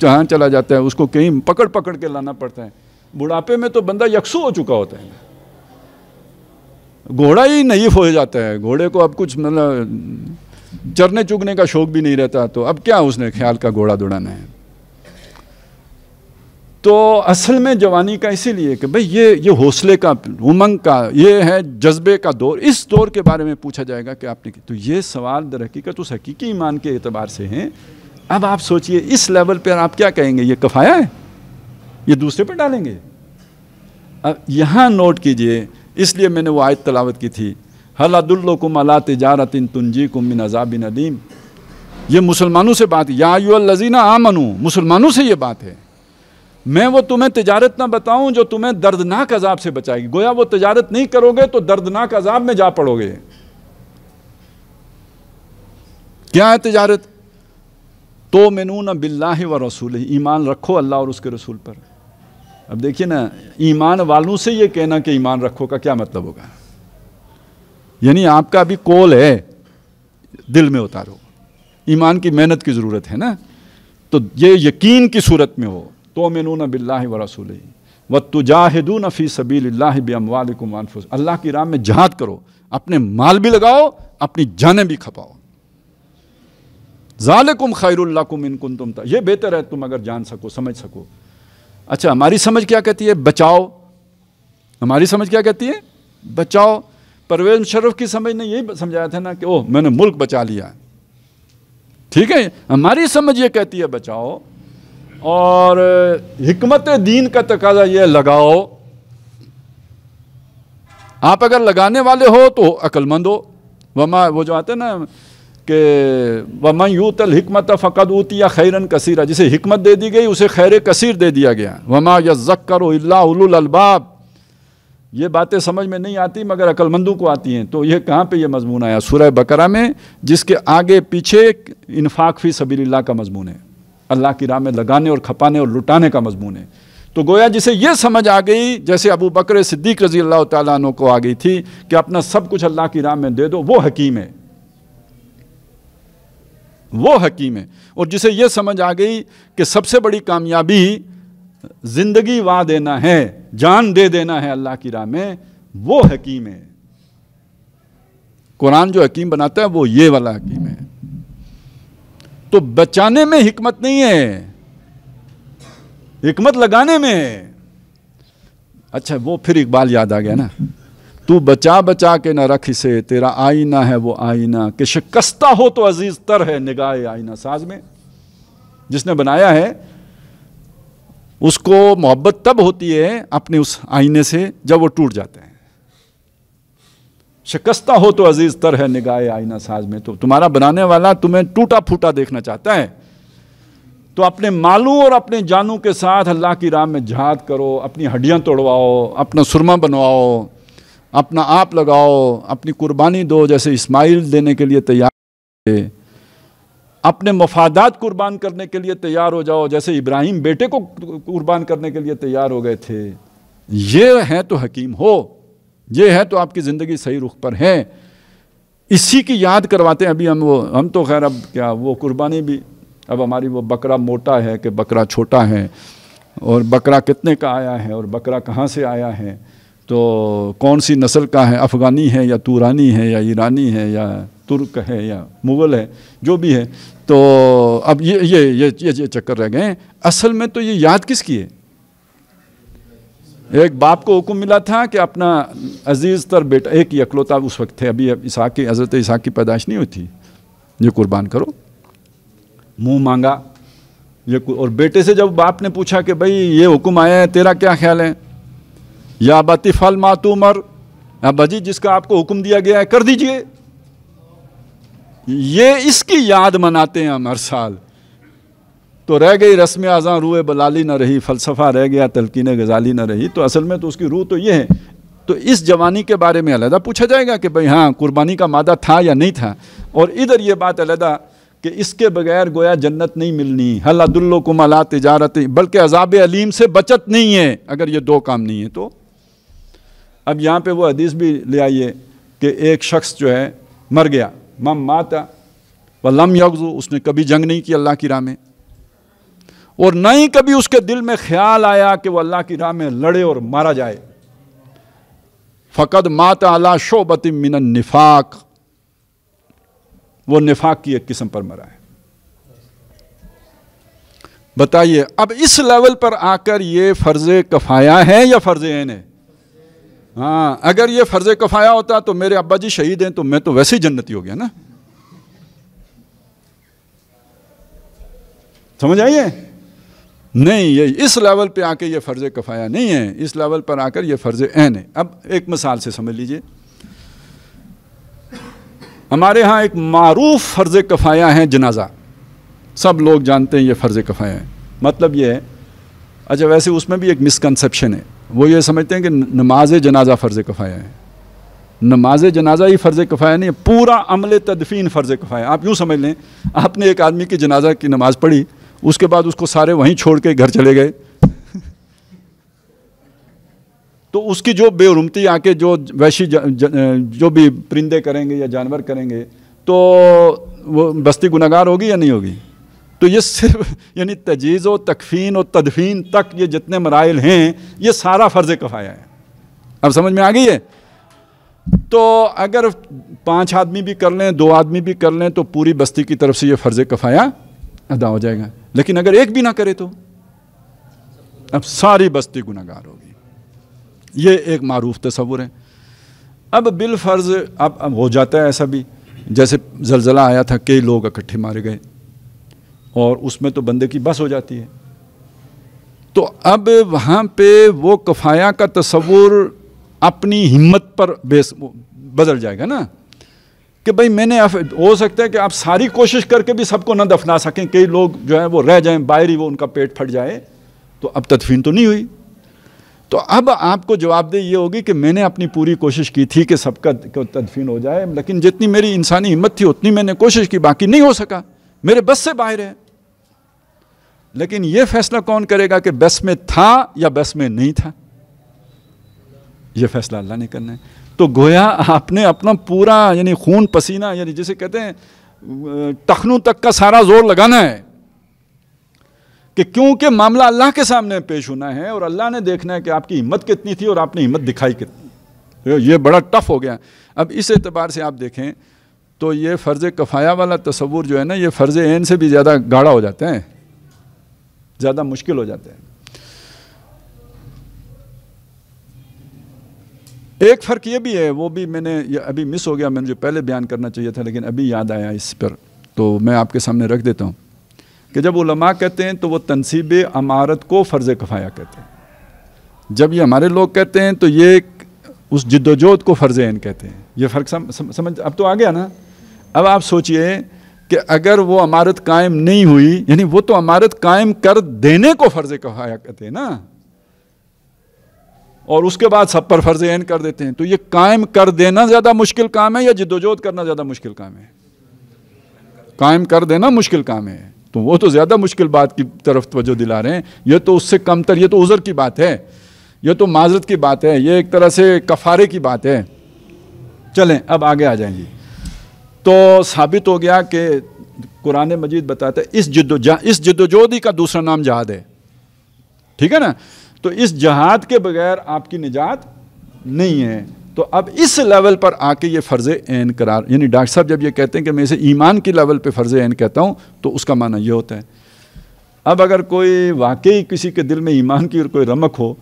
Speaker 1: जहाँ चला जाता है उसको कहीं पकड़ पकड़ के लाना पड़ता है बुढ़ापे में तो बंदा यकसू हो चुका होता है घोड़ा ही नहीं हो जाता है घोड़े को अब कुछ मतलब चरने चुगने का शौक भी नहीं रहता तो अब क्या उसने ख्याल का घोड़ा दौड़ाना है तो असल में जवानी का इसीलिए कि भाई ये ये हौसले का उमंग का ये है जज्बे का दौर इस दौर के बारे में पूछा जाएगा कि आपने तो ये सवाल दर हकीकत उस हकीकी ईमान के अतबार से हैं अब आप सोचिए इस लेवल पर आप क्या कहेंगे ये कफाया है ये दूसरे पर डालेंगे अब यहाँ नोट कीजिए इसलिए मैंने वो आयत तलावत की थी हलादुल्लकुम अला तजारत तुंजी कुम मिन अजाबिन अलीम ये मुसलमानों से बात या यूल लजीना आमनू मुसलमानों से ये बात है मैं वो तुम्हें तजारत ना बताऊं जो तुम्हें दर्दनाक अजाब से बचाएगी गोया वो तजारत नहीं करोगे तो दर्दनाक अजाब में जा पड़ोगे क्या है तजारत तो ना बिल्ला व रसूल ईमान रखो अल्लाह और उसके रसूल पर अब देखिए ना ईमान वालों से ये कहना कि ईमान रखो का क्या मतलब होगा यानी आपका अभी कोल है दिल में उतारो ईमान की मेहनत की ज़रूरत है ना तो ये यकीन की सूरत में हो तो मिन बिल्ला व रसूल व तुजाहिदून फ़ी सबील बमवालकुम अनफुस अल्लाह की राम में जहाद करो अपने माल भी लगाओ अपनी जानें भी खपाओ ज़ालकुम खैरुल्लाकुम इनकुन तुम ये बेहतर है तुम अगर जान सको समझ सको अच्छा हमारी समझ क्या कहती है बचाओ हमारी समझ क्या कहती है बचाओ परवेज मुशरफ की समझ ने यही समझाया था ना कि ओह मैंने मुल्क बचा लिया ठीक है हमारी समझ ये कहती है बचाओ और हमत दीन का तकाजा यह लगाओ आप अगर लगाने वाले हो तो अक्लमंद हो वमा वो जो आते ना कि वमा यूतल हमत फ़कत ऊती या खैरन कसीरा जिसे हमत दे दी गई उसे खैर कसीर दे दिया गया वमा या करो उल्लाबाब ये बातें समझ में नहीं आती मगर अक्लमंदों को आती हैं तो यह कहाँ पे ये मजमून आया सुरह बकरा में जिसके आगे पीछे इनफाक फ़ी सबील का मजमून है अल्लाह की राह में लगाने और खपाने और लुटाने का मजमून है तो गोया जिसे यह समझ आ गई जैसे अबू बकर सिद्दीक रजी अल्लाह तु को आ गई थी कि अपना सब कुछ अल्लाह की राह में दे दो वो हकीम है वो हकीम है और जिसे यह समझ आ गई कि सबसे बड़ी कामयाबी ज़िंदगी वा देना है जान दे देना है अल्लाह की राह में वो हकीम है कुरान जो हकीम बनाता है वो ये वाला हकीम है तो बचाने में हिकमत नहीं है हिकमत लगाने में अच्छा वो फिर इकबाल याद आ गया ना तू बचा बचा के ना रख इसे तेरा आईना है वो आईना कि शिकस्ता हो तो अजीज तर है निगाह आईना साज में जिसने बनाया है उसको मोहब्बत तब होती है अपने उस आईने से जब वो टूट जाते हैं शिकस्ता हो तो अजीज तर है निगाह आईना साज में तो तुम्हारा बनाने वाला तुम्हें टूटा फूटा देखना चाहता है तो अपने मालू और अपने जानू के साथ अल्लाह की राह में जहाद करो अपनी हड्डियाँ तोड़वाओ अपना सुरमा बनवाओ अपना आप लगाओ अपनी कुर्बानी दो जैसे इस्माइल देने के लिए तैयार अपने मफादात कुर्बान करने के लिए तैयार हो जाओ जैसे इब्राहिम बेटे को कुर्बान करने के लिए तैयार हो गए थे ये हैं तो हकीम हो ये है तो आपकी ज़िंदगी सही रुख पर है इसी की याद करवाते हैं अभी हम वो हम तो खैर अब क्या वो कुर्बानी भी अब हमारी वो बकरा मोटा है कि बकरा छोटा है और बकरा कितने का आया है और बकरा कहाँ से आया है तो कौन सी नस्ल का है अफ़गानी है या तुरानी है या ईरानी है या तुर्क है या मुग़ल है जो भी है तो अब ये ये ये ये, ये चक्कर रह गए असल में तो ये याद किसकी है एक बाप को हुक्म मिला था कि अपना अजीज़ तर बेटा एक ही अकलौता उस वक्त थे अभी इसहाक की हज़रत इसहाक की पैदाइश नहीं हुई थी ये कुर्बान करो मुंह मांगा ये और बेटे से जब बाप ने पूछा कि भाई ये हुक्म आया है तेरा क्या ख्याल है या बती फल या अबाजी जिसका आपको हुक्म दिया गया है कर दीजिए ये इसकी याद मनाते हैं हम हर साल तो रह गई रस्म आज़ा रूह बलाली ना रही फ़लसफ़ा रह गया तलकिन गज़ाली ना रही तो असल में तो उसकी रूह तो ये है तो इस जवानी के बारे में अलहदा पूछा जाएगा कि भाई हाँ कुर्बानी का मादा था या नहीं था और इधर ये बात अलहदा कि इसके बगैर गोया जन्नत नहीं मिलनी हल अदुल्लो कुम अला तजारत बल्कि अजाब अलीम से बचत नहीं है अगर ये दो काम नहीं है तो अब यहाँ पर वो हदीस भी ले आइए कि एक शख्स जो है मर गया मम माता व लम यगजू उसने कभी जंग नहीं की अल्लाह की राह में और न ही कभी उसके दिल में ख्याल आया कि वह अल्लाह की राह में लड़े और मारा जाए फ़कद मात अला शोबती मिन निफाक वो निफाक की एक किस्म पर मरा है बताइए अब इस लेवल पर आकर ये फ़र्ज़ कफाया है या फ़र्ज़ एन है हाँ अगर ये फ़र्ज़ कफाया होता तो मेरे अब्बा जी शहीद हैं तो मैं तो वैसे ही जन्नती हो गया ना समझ आइए नहीं ये इस लेवल पे आके ये फ़र्ज़ कफ़ाया नहीं है इस लेवल पर आकर ये फ़र्ज़ एन है अब एक मिसाल से समझ लीजिए हमारे यहाँ एक मरूफ फ़र्ज़ कफ़ाया है जनाजा सब लोग जानते हैं ये फ़र्ज़ कफ़ाया है मतलब ये है अच्छा वैसे उसमें भी एक मिसकनसप्शन है वो ये समझते हैं कि नमाज जनाजा फ़र्ज़ कफ़ाया है नमाज जनाजा ही फ़र्ज़ कफ़ाया नहीं है पूरा अमल तदफीन फ़र्ज़ कफ़ाया आप यूँ समझ लें आपने एक आदमी की जनाजा की नमाज़ पढ़ी उसके बाद उसको सारे वहीं छोड़ के घर चले गए तो उसकी जो बेरुमती आके जो वैशी ज, ज, जो भी परिंदे करेंगे या जानवर करेंगे तो वो बस्ती गुनागार होगी या नहीं होगी तो ये सिर्फ यानी तजीज़ तकफीन और तदफीन तक ये जितने मराइल हैं ये सारा फ़र्ज़ कफ़ाया है अब समझ में आ गई है तो अगर पांच आदमी भी कर लें दो आदमी भी कर लें तो पूरी बस्ती की तरफ से ये फ़र्ज़ कफ़ाया अदा हो जाएगा लेकिन अगर एक भी ना करे तो अब सारी बस्ती गुनागार होगी ये एक मरूफ तस्वुर है अब बिलफर्ज अब अब हो जाता है ऐसा भी जैसे जलजला आया था कई लोग इकट्ठे मारे गए और उसमें तो बंदे की बस हो जाती है तो अब वहाँ पे वो कफाया का तस्वुर अपनी हिम्मत पर बेस बदल जाएगा ना कि भाई मैंने हो सकता है कि आप सारी कोशिश करके भी सबको ना दफना सकें कई लोग जो है वो रह जाएं बाहर ही वो उनका पेट फट जाए तो अब तदफीन तो नहीं हुई तो अब आपको जवाबदेही ये होगी कि मैंने अपनी पूरी कोशिश की थी कि सबका तदफीन हो जाए लेकिन जितनी मेरी इंसानी हिम्मत थी उतनी मैंने कोशिश की बाकी नहीं हो सका मेरे बस से बाहर है लेकिन ये फैसला कौन करेगा कि बस में था या बस में नहीं था ये फैसला अल्लाह ने करना है तो गोया आपने अपना पूरा यानी खून पसीना यानी जिसे कहते हैं टखनों तक का सारा जोर लगाना है कि क्योंकि मामला अल्लाह के सामने पेश होना है और अल्लाह ने देखना है कि आपकी हिम्मत कितनी थी और आपने हिम्मत दिखाई कितनी तो ये बड़ा टफ हो गया अब इस एतबार से आप देखें तो ये फ़र्ज़ कफ़ाया वाला तस्वूर जो है ना ये फ़र्ज़ एन से भी ज़्यादा गाढ़ा हो जाते हैं ज़्यादा मुश्किल हो जाते हैं एक फ़र्क ये भी है वो भी मैंने अभी मिस हो गया मैंने जो पहले बयान करना चाहिए था लेकिन अभी याद आया इस पर तो मैं आपके सामने रख देता हूँ कि जब उलमा कहते हैं तो वो तनसीब अमारत को फ़र्ज़ कफ़ाया कहते हैं जब ये हमारे लोग कहते हैं तो ये उस जद्दोजहद को फ़र्ज़ इन कहते हैं ये फ़र्क सम, सम, समझ अब तो आ गया ना अब आप सोचिए कि अगर वो अमारत कायम नहीं हुई यानी वो तो अमारत कायम कर देने को फ़र्ज़ कफ़ाया कहते हैं ना और उसके बाद सब पर फर्ज ऐन कर देते हैं तो ये कायम कर देना ज़्यादा मुश्किल काम है या जिद्दोजहद करना ज़्यादा मुश्किल काम है कायम कर देना मुश्किल काम है तो वो तो ज़्यादा मुश्किल बात की तरफ तवज्जो दिला रहे हैं ये तो उससे कमतर ये तो उज़र की बात है ये तो माजरत की बात है ये एक तरह से कफारे की बात है चलें अब आगे आ जाएंगे तो साबित हो गया कि कुरान मजीद बताते इस जद्दोजह इस जद्दोजहद ही का दूसरा नाम जहाद है ठीक है ना तो इस जहाद के बगैर आपकी निजात नहीं है तो अब इस लेवल पर आके ये फ़र्ज़ एन करार यानी डॉक्टर साहब जब ये कहते हैं कि मैं इसे ईमान के लेवल पे फ़र्ज़ एन कहता हूँ तो उसका माना ये होता है अब अगर कोई वाकई किसी के दिल में ईमान की और कोई रमक हो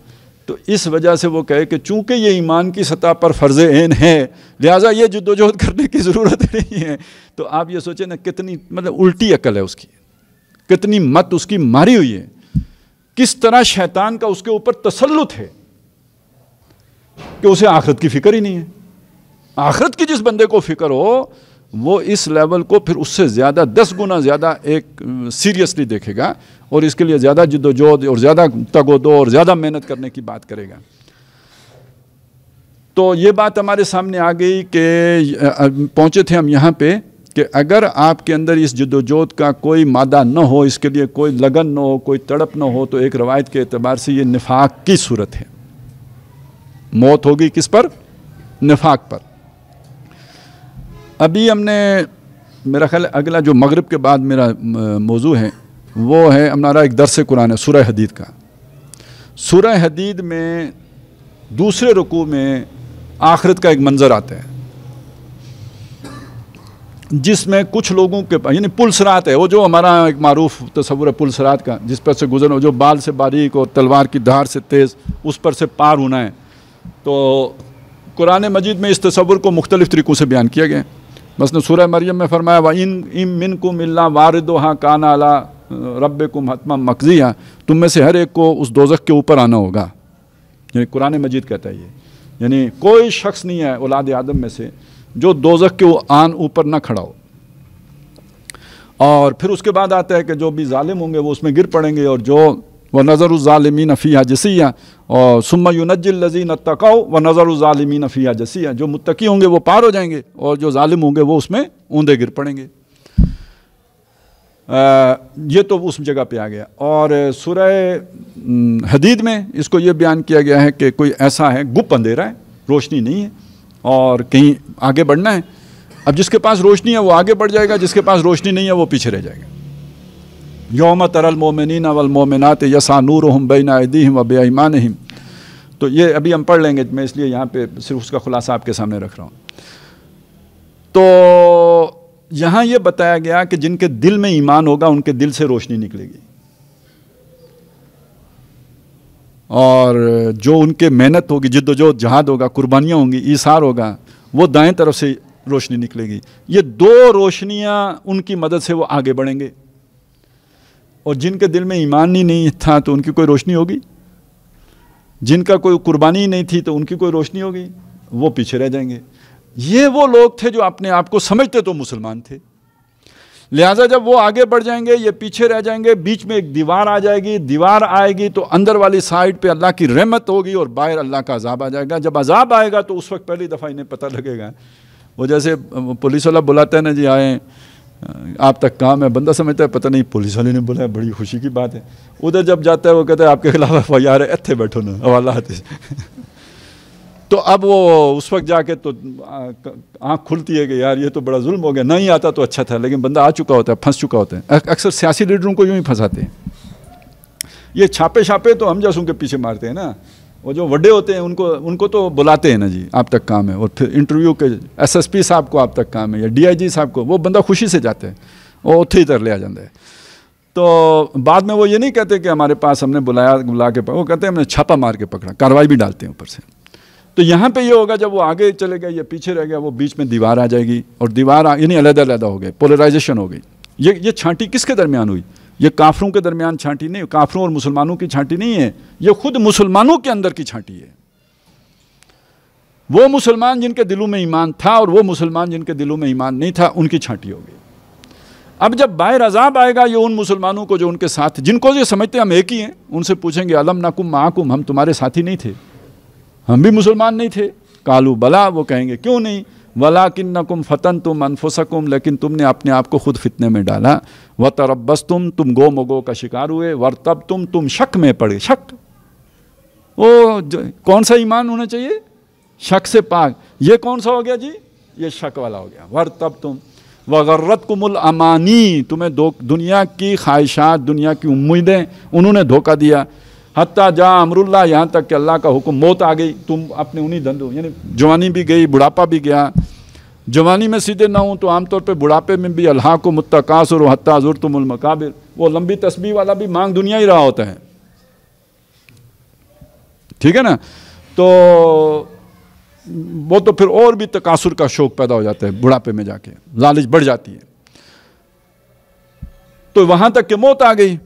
Speaker 1: तो इस वजह से वो कहे कि चूँकि ये ईमान की सतह पर फ़र्ज़ एन है लिहाजा ये जद्दोजहद करने की ज़रूरत *laughs* नहीं है तो आप ये सोचें ना कितनी मतलब उल्टी अकल है उसकी कितनी मत उसकी मारी हुई है किस तरह शैतान का उसके ऊपर तसल्लुत है कि उसे आखरत की फिक्र ही नहीं है आखरत की जिस बंदे को फिक्र हो वो इस लेवल को फिर उससे ज़्यादा दस गुना ज़्यादा एक सीरियसली देखेगा और इसके लिए ज़्यादा जिदोजहद और ज़्यादा तगोदो और ज़्यादा मेहनत करने की बात करेगा तो ये बात हमारे सामने आ गई कि पहुँचे थे हम यहाँ पे कि अगर आपके अंदर इस जदोजोद का कोई मादा न हो इसके लिए कोई लगन न हो कोई तड़प न हो तो एक रवायत के अतबार से ये निफाक की सूरत है मौत होगी किस पर निफाक पर अभी हमने मेरा ख्याल अगला जो मगरब के बाद मेरा मौजू है वो है हमारा एक दरस कुरान है सूर्य हदीद का सूर्य हदीद में दूसरे रुकू में आखिरत का एक मंज़र आता है जिसमें कुछ लोगों के यानी पुलसरात है वो जो हमारा एक मरूफ तस्वुर है पुलसरात का जिस पर से गुजर जो बाल से बारीक और तलवार की धार से तेज़ उस पर से पार होना है तो कुरान मजीद में इस तस्वुर को मुख्तलिफ़ तरीक़ों से बयान किया गया बस ने सूर मरियम में फरमाया व इन इम मिन कुम अल्ला वारद हाँ कान अला रब कुम हतमा मकजिया तुम में से हर एक को उस दोजक के ऊपर आना होगा यानी कुरान मजीद कहता है ये यानी कोई शख्स नहीं है औलाद आदम में से जो दोजक के आन ऊपर ना खड़ा हो और फिर उसके बाद आता है कि जो भी ालिम होंगे वो उसमें गिर पड़ेंगे और जो व नज़र ालमीन फ़िया जसिया और सुम युनजिलजीन तकाओ व नज़र ालमीन फ़िया जसिया जो मुतकी होंगे वो पार हो जाएंगे और जो ालिम होंगे वो उसमें ऊँधे गिर पड़ेंगे आ, ये तो उस जगह पे आ गया और सुरह हदीद में इसको ये बयान किया गया है कि कोई ऐसा है गुप अंधेरा है रोशनी नहीं है और कहीं आगे बढ़ना है अब जिसके पास रोशनी है वो आगे बढ़ जाएगा जिसके पास रोशनी नहीं है वो पीछे रह जाएगा योम तरल मोमिन अवल मोमिनत यसा नूर हम बेनादीम व बेईमान तो ये अभी हम पढ़ लेंगे मैं इसलिए यहाँ पे सिर्फ उसका खुलासा आपके सामने रख रहा हूँ तो यहाँ ये बताया गया कि जिनके दिल में ईमान होगा उनके दिल से रोशनी निकलेगी और जो उनके मेहनत होगी जिद्दोजहद जहाद होगा कुर्बानियाँ होंगी ईसार होगा वो दाएं तरफ से रोशनी निकलेगी ये दो रोशनियाँ उनकी मदद से वो आगे बढ़ेंगे और जिनके दिल में ईमान ही नहीं था तो उनकी कोई रोशनी होगी जिनका कोई कुर्बानी ही नहीं थी तो उनकी कोई रोशनी होगी वो पीछे रह जाएंगे ये वो लोग थे जो अपने आप को समझते तो मुसलमान थे लिहाजा जब वो आगे बढ़ जाएंगे ये पीछे रह जाएंगे बीच में एक दीवार आ जाएगी दीवार आएगी तो अंदर वाली साइड पे अल्लाह की रहमत होगी और बाहर अल्लाह का अजाब आ जाएगा जब अजाब आएगा तो उस वक्त पहली दफ़ा इन्हें पता लगेगा वो जैसे पुलिस वाला बुलाते हैं ना जी आए आप तक काम है बंदा समझता है पता नहीं पुलिस वाले ने बुलाया बड़ी खुशी की बात है उधर जब जाता है वो कहता है आपके खिलाफ एफ आई आर है इतने बैठो ना हवाला तो अब वो उस वक्त जाके तो आँख खुलती है कि यार ये तो बड़ा जुल्म हो गया नहीं आता तो अच्छा था लेकिन बंदा आ चुका होता है फंस चुका होता है अक्सर सियासी लीडरों को यूँ ही फंसाते हैं ये छापे छापे तो हम जैसों के पीछे मारते हैं ना वो जो वड्डे होते हैं उनको उनको तो बुलाते हैं ना जी आप तक काम है और फिर इंटरव्यू के पी साहब को आप तक काम है या जी साहब को वो बंदा खुशी से जाते हैं वो उत्थे ही तर लिया जाता है तो बाद में वो ये नहीं कहते कि हमारे पास हमने बुलाया बुला के वो कहते हैं हमने छापा मार के पकड़ा कार्रवाई भी डालते हैं ऊपर से तो यहाँ पे ये होगा जब वो आगे चले गए या पीछे रह गया वो बीच में दीवार आ जाएगी और दीवार यानी अलग अलग हो गए पोलराइजेशन हो गई ये ये छांटी किसके दरमियान हुई ये काफरों के दरमियान छांटी नहीं काफरों और मुसलमानों की छांटी नहीं है ये खुद मुसलमानों के अंदर की छांटी है वो मुसलमान जिनके दिलों में ईमान था और वो मुसलमान जिनके दिलों में ईमान नहीं था उनकी छांटी होगी अब जब बाहर अजाब आएगा ये उन मुसलमानों को जो उनके साथ जिनको ये समझते हम एक ही हैं उनसे पूछेंगे अलम नाकुम माकुम हम तुम्हारे साथी नहीं थे हम भी मुसलमान नहीं थे कालू बला वो कहेंगे क्यों नहीं वला किन नकुम फ़तन तुम अनफुसकुम लेकिन तुमने अपने आप को खुद फितने में डाला व तरबस तुम तुम गो मगो का शिकार हुए वर्तब तुम तुम शक में पड़े शक ओ कौन सा ईमान होना चाहिए शक से पाक ये कौन सा हो गया जी ये शक वाला हो गया वर्तब तुम वगर्रत कुमुल अमानी तुम्हें दुनिया की ख्वाहिशात दुनिया की उम्मीदें उन्होंने धोखा दिया हत्या जा अमरुल्ला यहाँ तक कि अल्लाह का हुक्म मौत आ गई तुम अपने उन्हीं धंधों यानी जवानी भी गई बुढ़ापा भी गया जवानी में सीधे ना हूँ तो आमतौर पर बुढ़ापे में भी अल्लाह को मुतकासर हत्या जुरतमकाबिर वो लंबी तस्बी वाला भी मांग दुनिया ही रहा होता है ठीक है ना तो वो तो फिर और भी तकासुर का शौक पैदा हो जाता है बुढ़ापे में जाके लालच बढ़ जाती है तो वहां तक कि मौत आ गई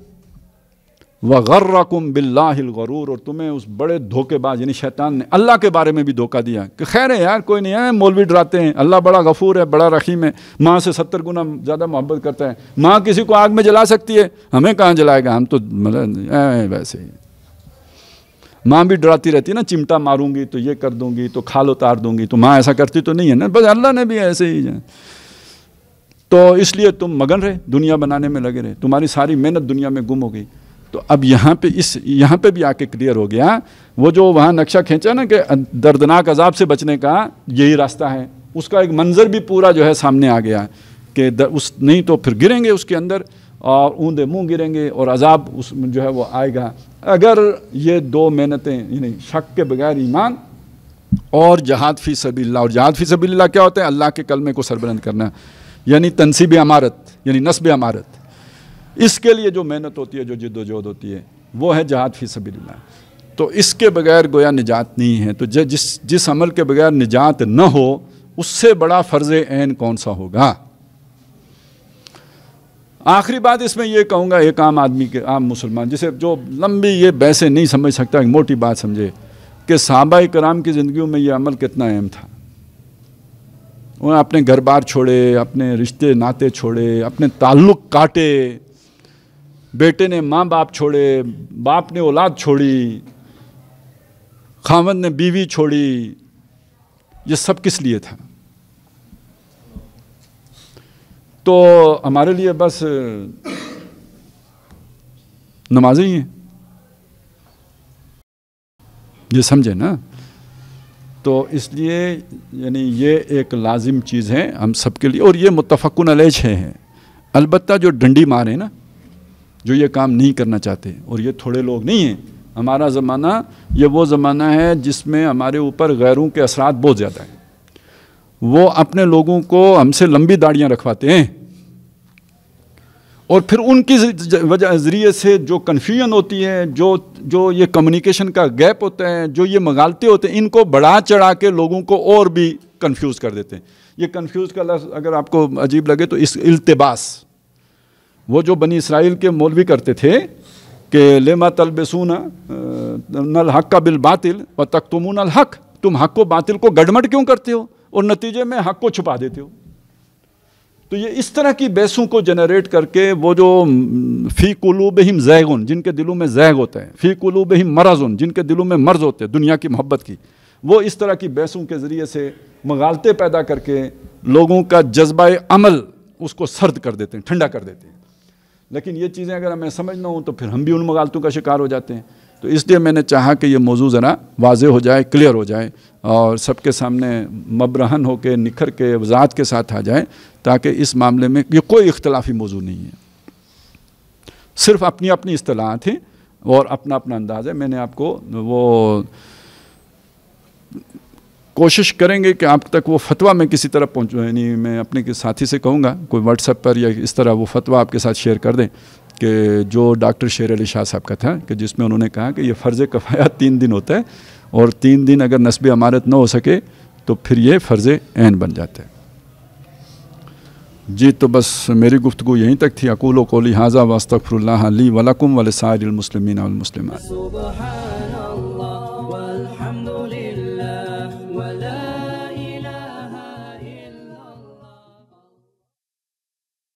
Speaker 1: व गर्रकुम बिल्लागरूर और तुम्हें उस बड़े धोखेबाज यानी शैतान ने अल्लाह के बारे में भी धोखा दिया कि खैर है यार कोई नहीं है मौलवी डराते हैं अल्लाह बड़ा गफूर है बड़ा रहीम है माँ से सत्तर गुना ज़्यादा मोहब्बत करता है माँ किसी को आग में जला सकती है हमें कहाँ जलाएगा हम तो मतलब वैसे ही माँ भी डराती रहती है ना चिमटा मारूंगी तो ये कर दूंगी तो खाल उतार दूंगी तो माँ ऐसा करती तो नहीं है ना बस अल्लाह ने भी ऐसे ही तो इसलिए तुम मगन रहे दुनिया बनाने में लगे रहे तुम्हारी सारी मेहनत दुनिया में गुम हो गई तो अब यहाँ पे इस यहाँ पे भी आके क्लियर हो गया वो जो वहाँ नक्शा खींचा ना कि दर्दनाक अजाब से बचने का यही रास्ता है उसका एक मंजर भी पूरा जो है सामने आ गया कि उस नहीं तो फिर गिरेंगे उसके अंदर और ऊंधे मुंह गिरेंगे और अजाब उस जो है वो आएगा अगर ये दो मेहनतें यानी शक के बगैर ईमान और जहाद फ़ी सभी और जहाद फ़ी सभी क्या होते हैं अल्लाह के कलमे को सरबरंद करना यानी तनसीब अमारत यानी नस्ब अमारत इसके लिए जो मेहनत होती है जो जिद्दोजहद होती है वो है जहाद फी सबीला तो इसके बगैर गोया निजात नहीं है तो जिस जिस अमल के बगैर निजात न हो उससे बड़ा फ़र्ज़ एन कौन सा होगा आखिरी बात इसमें यह कहूंगा एक आम आदमी के आम मुसलमान जिसे जो लंबी ये बैसे नहीं समझ सकता एक मोटी बात समझे कि साहबा कराम की ज़िंदगी में यह अमल कितना अहम था उन्होंने अपने घर बार छोड़े अपने रिश्ते नाते छोड़े अपने ताल्लुक़ काटे बेटे ने माँ बाप छोड़े बाप ने औलाद छोड़ी खामद ने बीवी छोड़ी ये सब किस लिए था तो हमारे लिए बस नमाजें ही है ये समझे ना तो इसलिए यानी ये एक लाजिम चीज़ है हम सबके लिए और ये मुतफ़न अलैज है अलबत्ता जो डंडी मारे ना जो ये काम नहीं करना चाहते और ये थोड़े लोग नहीं हैं हमारा ज़माना ये वो ज़माना है जिसमें हमारे ऊपर गैरों के असरात बहुत ज़्यादा हैं वो अपने लोगों को हमसे लंबी दाढ़ियाँ रखवाते हैं और फिर उनकी वजह ज़रिए से जो कन्फ्यूजन होती है जो जो ये कम्युनिकेशन का गैप होता है जो ये मंगालते होते हैं इनको बढ़ा चढ़ा के लोगों को और भी कन्फ्यूज़ कर देते हैं ये कन्फ्यूज़ का लफ्ज़ अगर आपको अजीब लगे तो इस अल्तबास वो जो बनी इसराइल के मौलवी करते थे कि लेमा तलबसूना नल हक का बिल बातिल व तुम नल हक तुम हक को बातिल को गडमट क्यों करते हो और नतीजे में हक को छुपा देते हो तो ये इस तरह की बैसों को जनरेट करके वो जो फ़ी कुलूब हिम जैगन जिनके दिलों में जैग होते हैं फ़ी कुलूब हिम उन जिनके दिलों में मर्ज होते हैं दुनिया की मोहब्बत की वो इस तरह की बैसों के ज़रिए से मगालते पैदा करके लोगों का जज्बा अमल उसको सर्द कर देते हैं ठंडा कर देते हैं लेकिन ये चीज़ें अगर मैं समझ ना हो तो फिर हम भी उन मगालतों का शिकार हो जाते हैं तो इसलिए मैंने चाहा कि ये मौजू ज़रा वाज हो जाए क्लियर हो जाए और सबके सामने मबरहन हो के निखर के वजात के साथ आ जाए ताकि इस मामले में ये कोई इख्तलाफी मौजू नहीं है सिर्फ अपनी अपनी असलाहत हैं और अपना अपना अंदाज़ है मैंने आपको वो कोशिश करेंगे कि आप तक वो फतवा मैं किसी तरह पहुँच यानी मैं अपने के साथी से कहूँगा कोई व्हाट्सएप पर या इस तरह वो फतवा आपके साथ शेयर कर दें कि जो डॉक्टर शेर अली शाह साहब का था कि जिसमें उन्होंने कहा कि ये फ़र्ज़ कफ़ायत तीन दिन होता है और तीन दिन अगर नस्ब अमारत ना हो सके तो फिर ये फ़र्ज़ एन बन जाते हैं जी तो बस मेरी गुफ्तु यहीं तक थी अकूल कोली हाजा वास्तफ़रल्ला वलकुम वलसार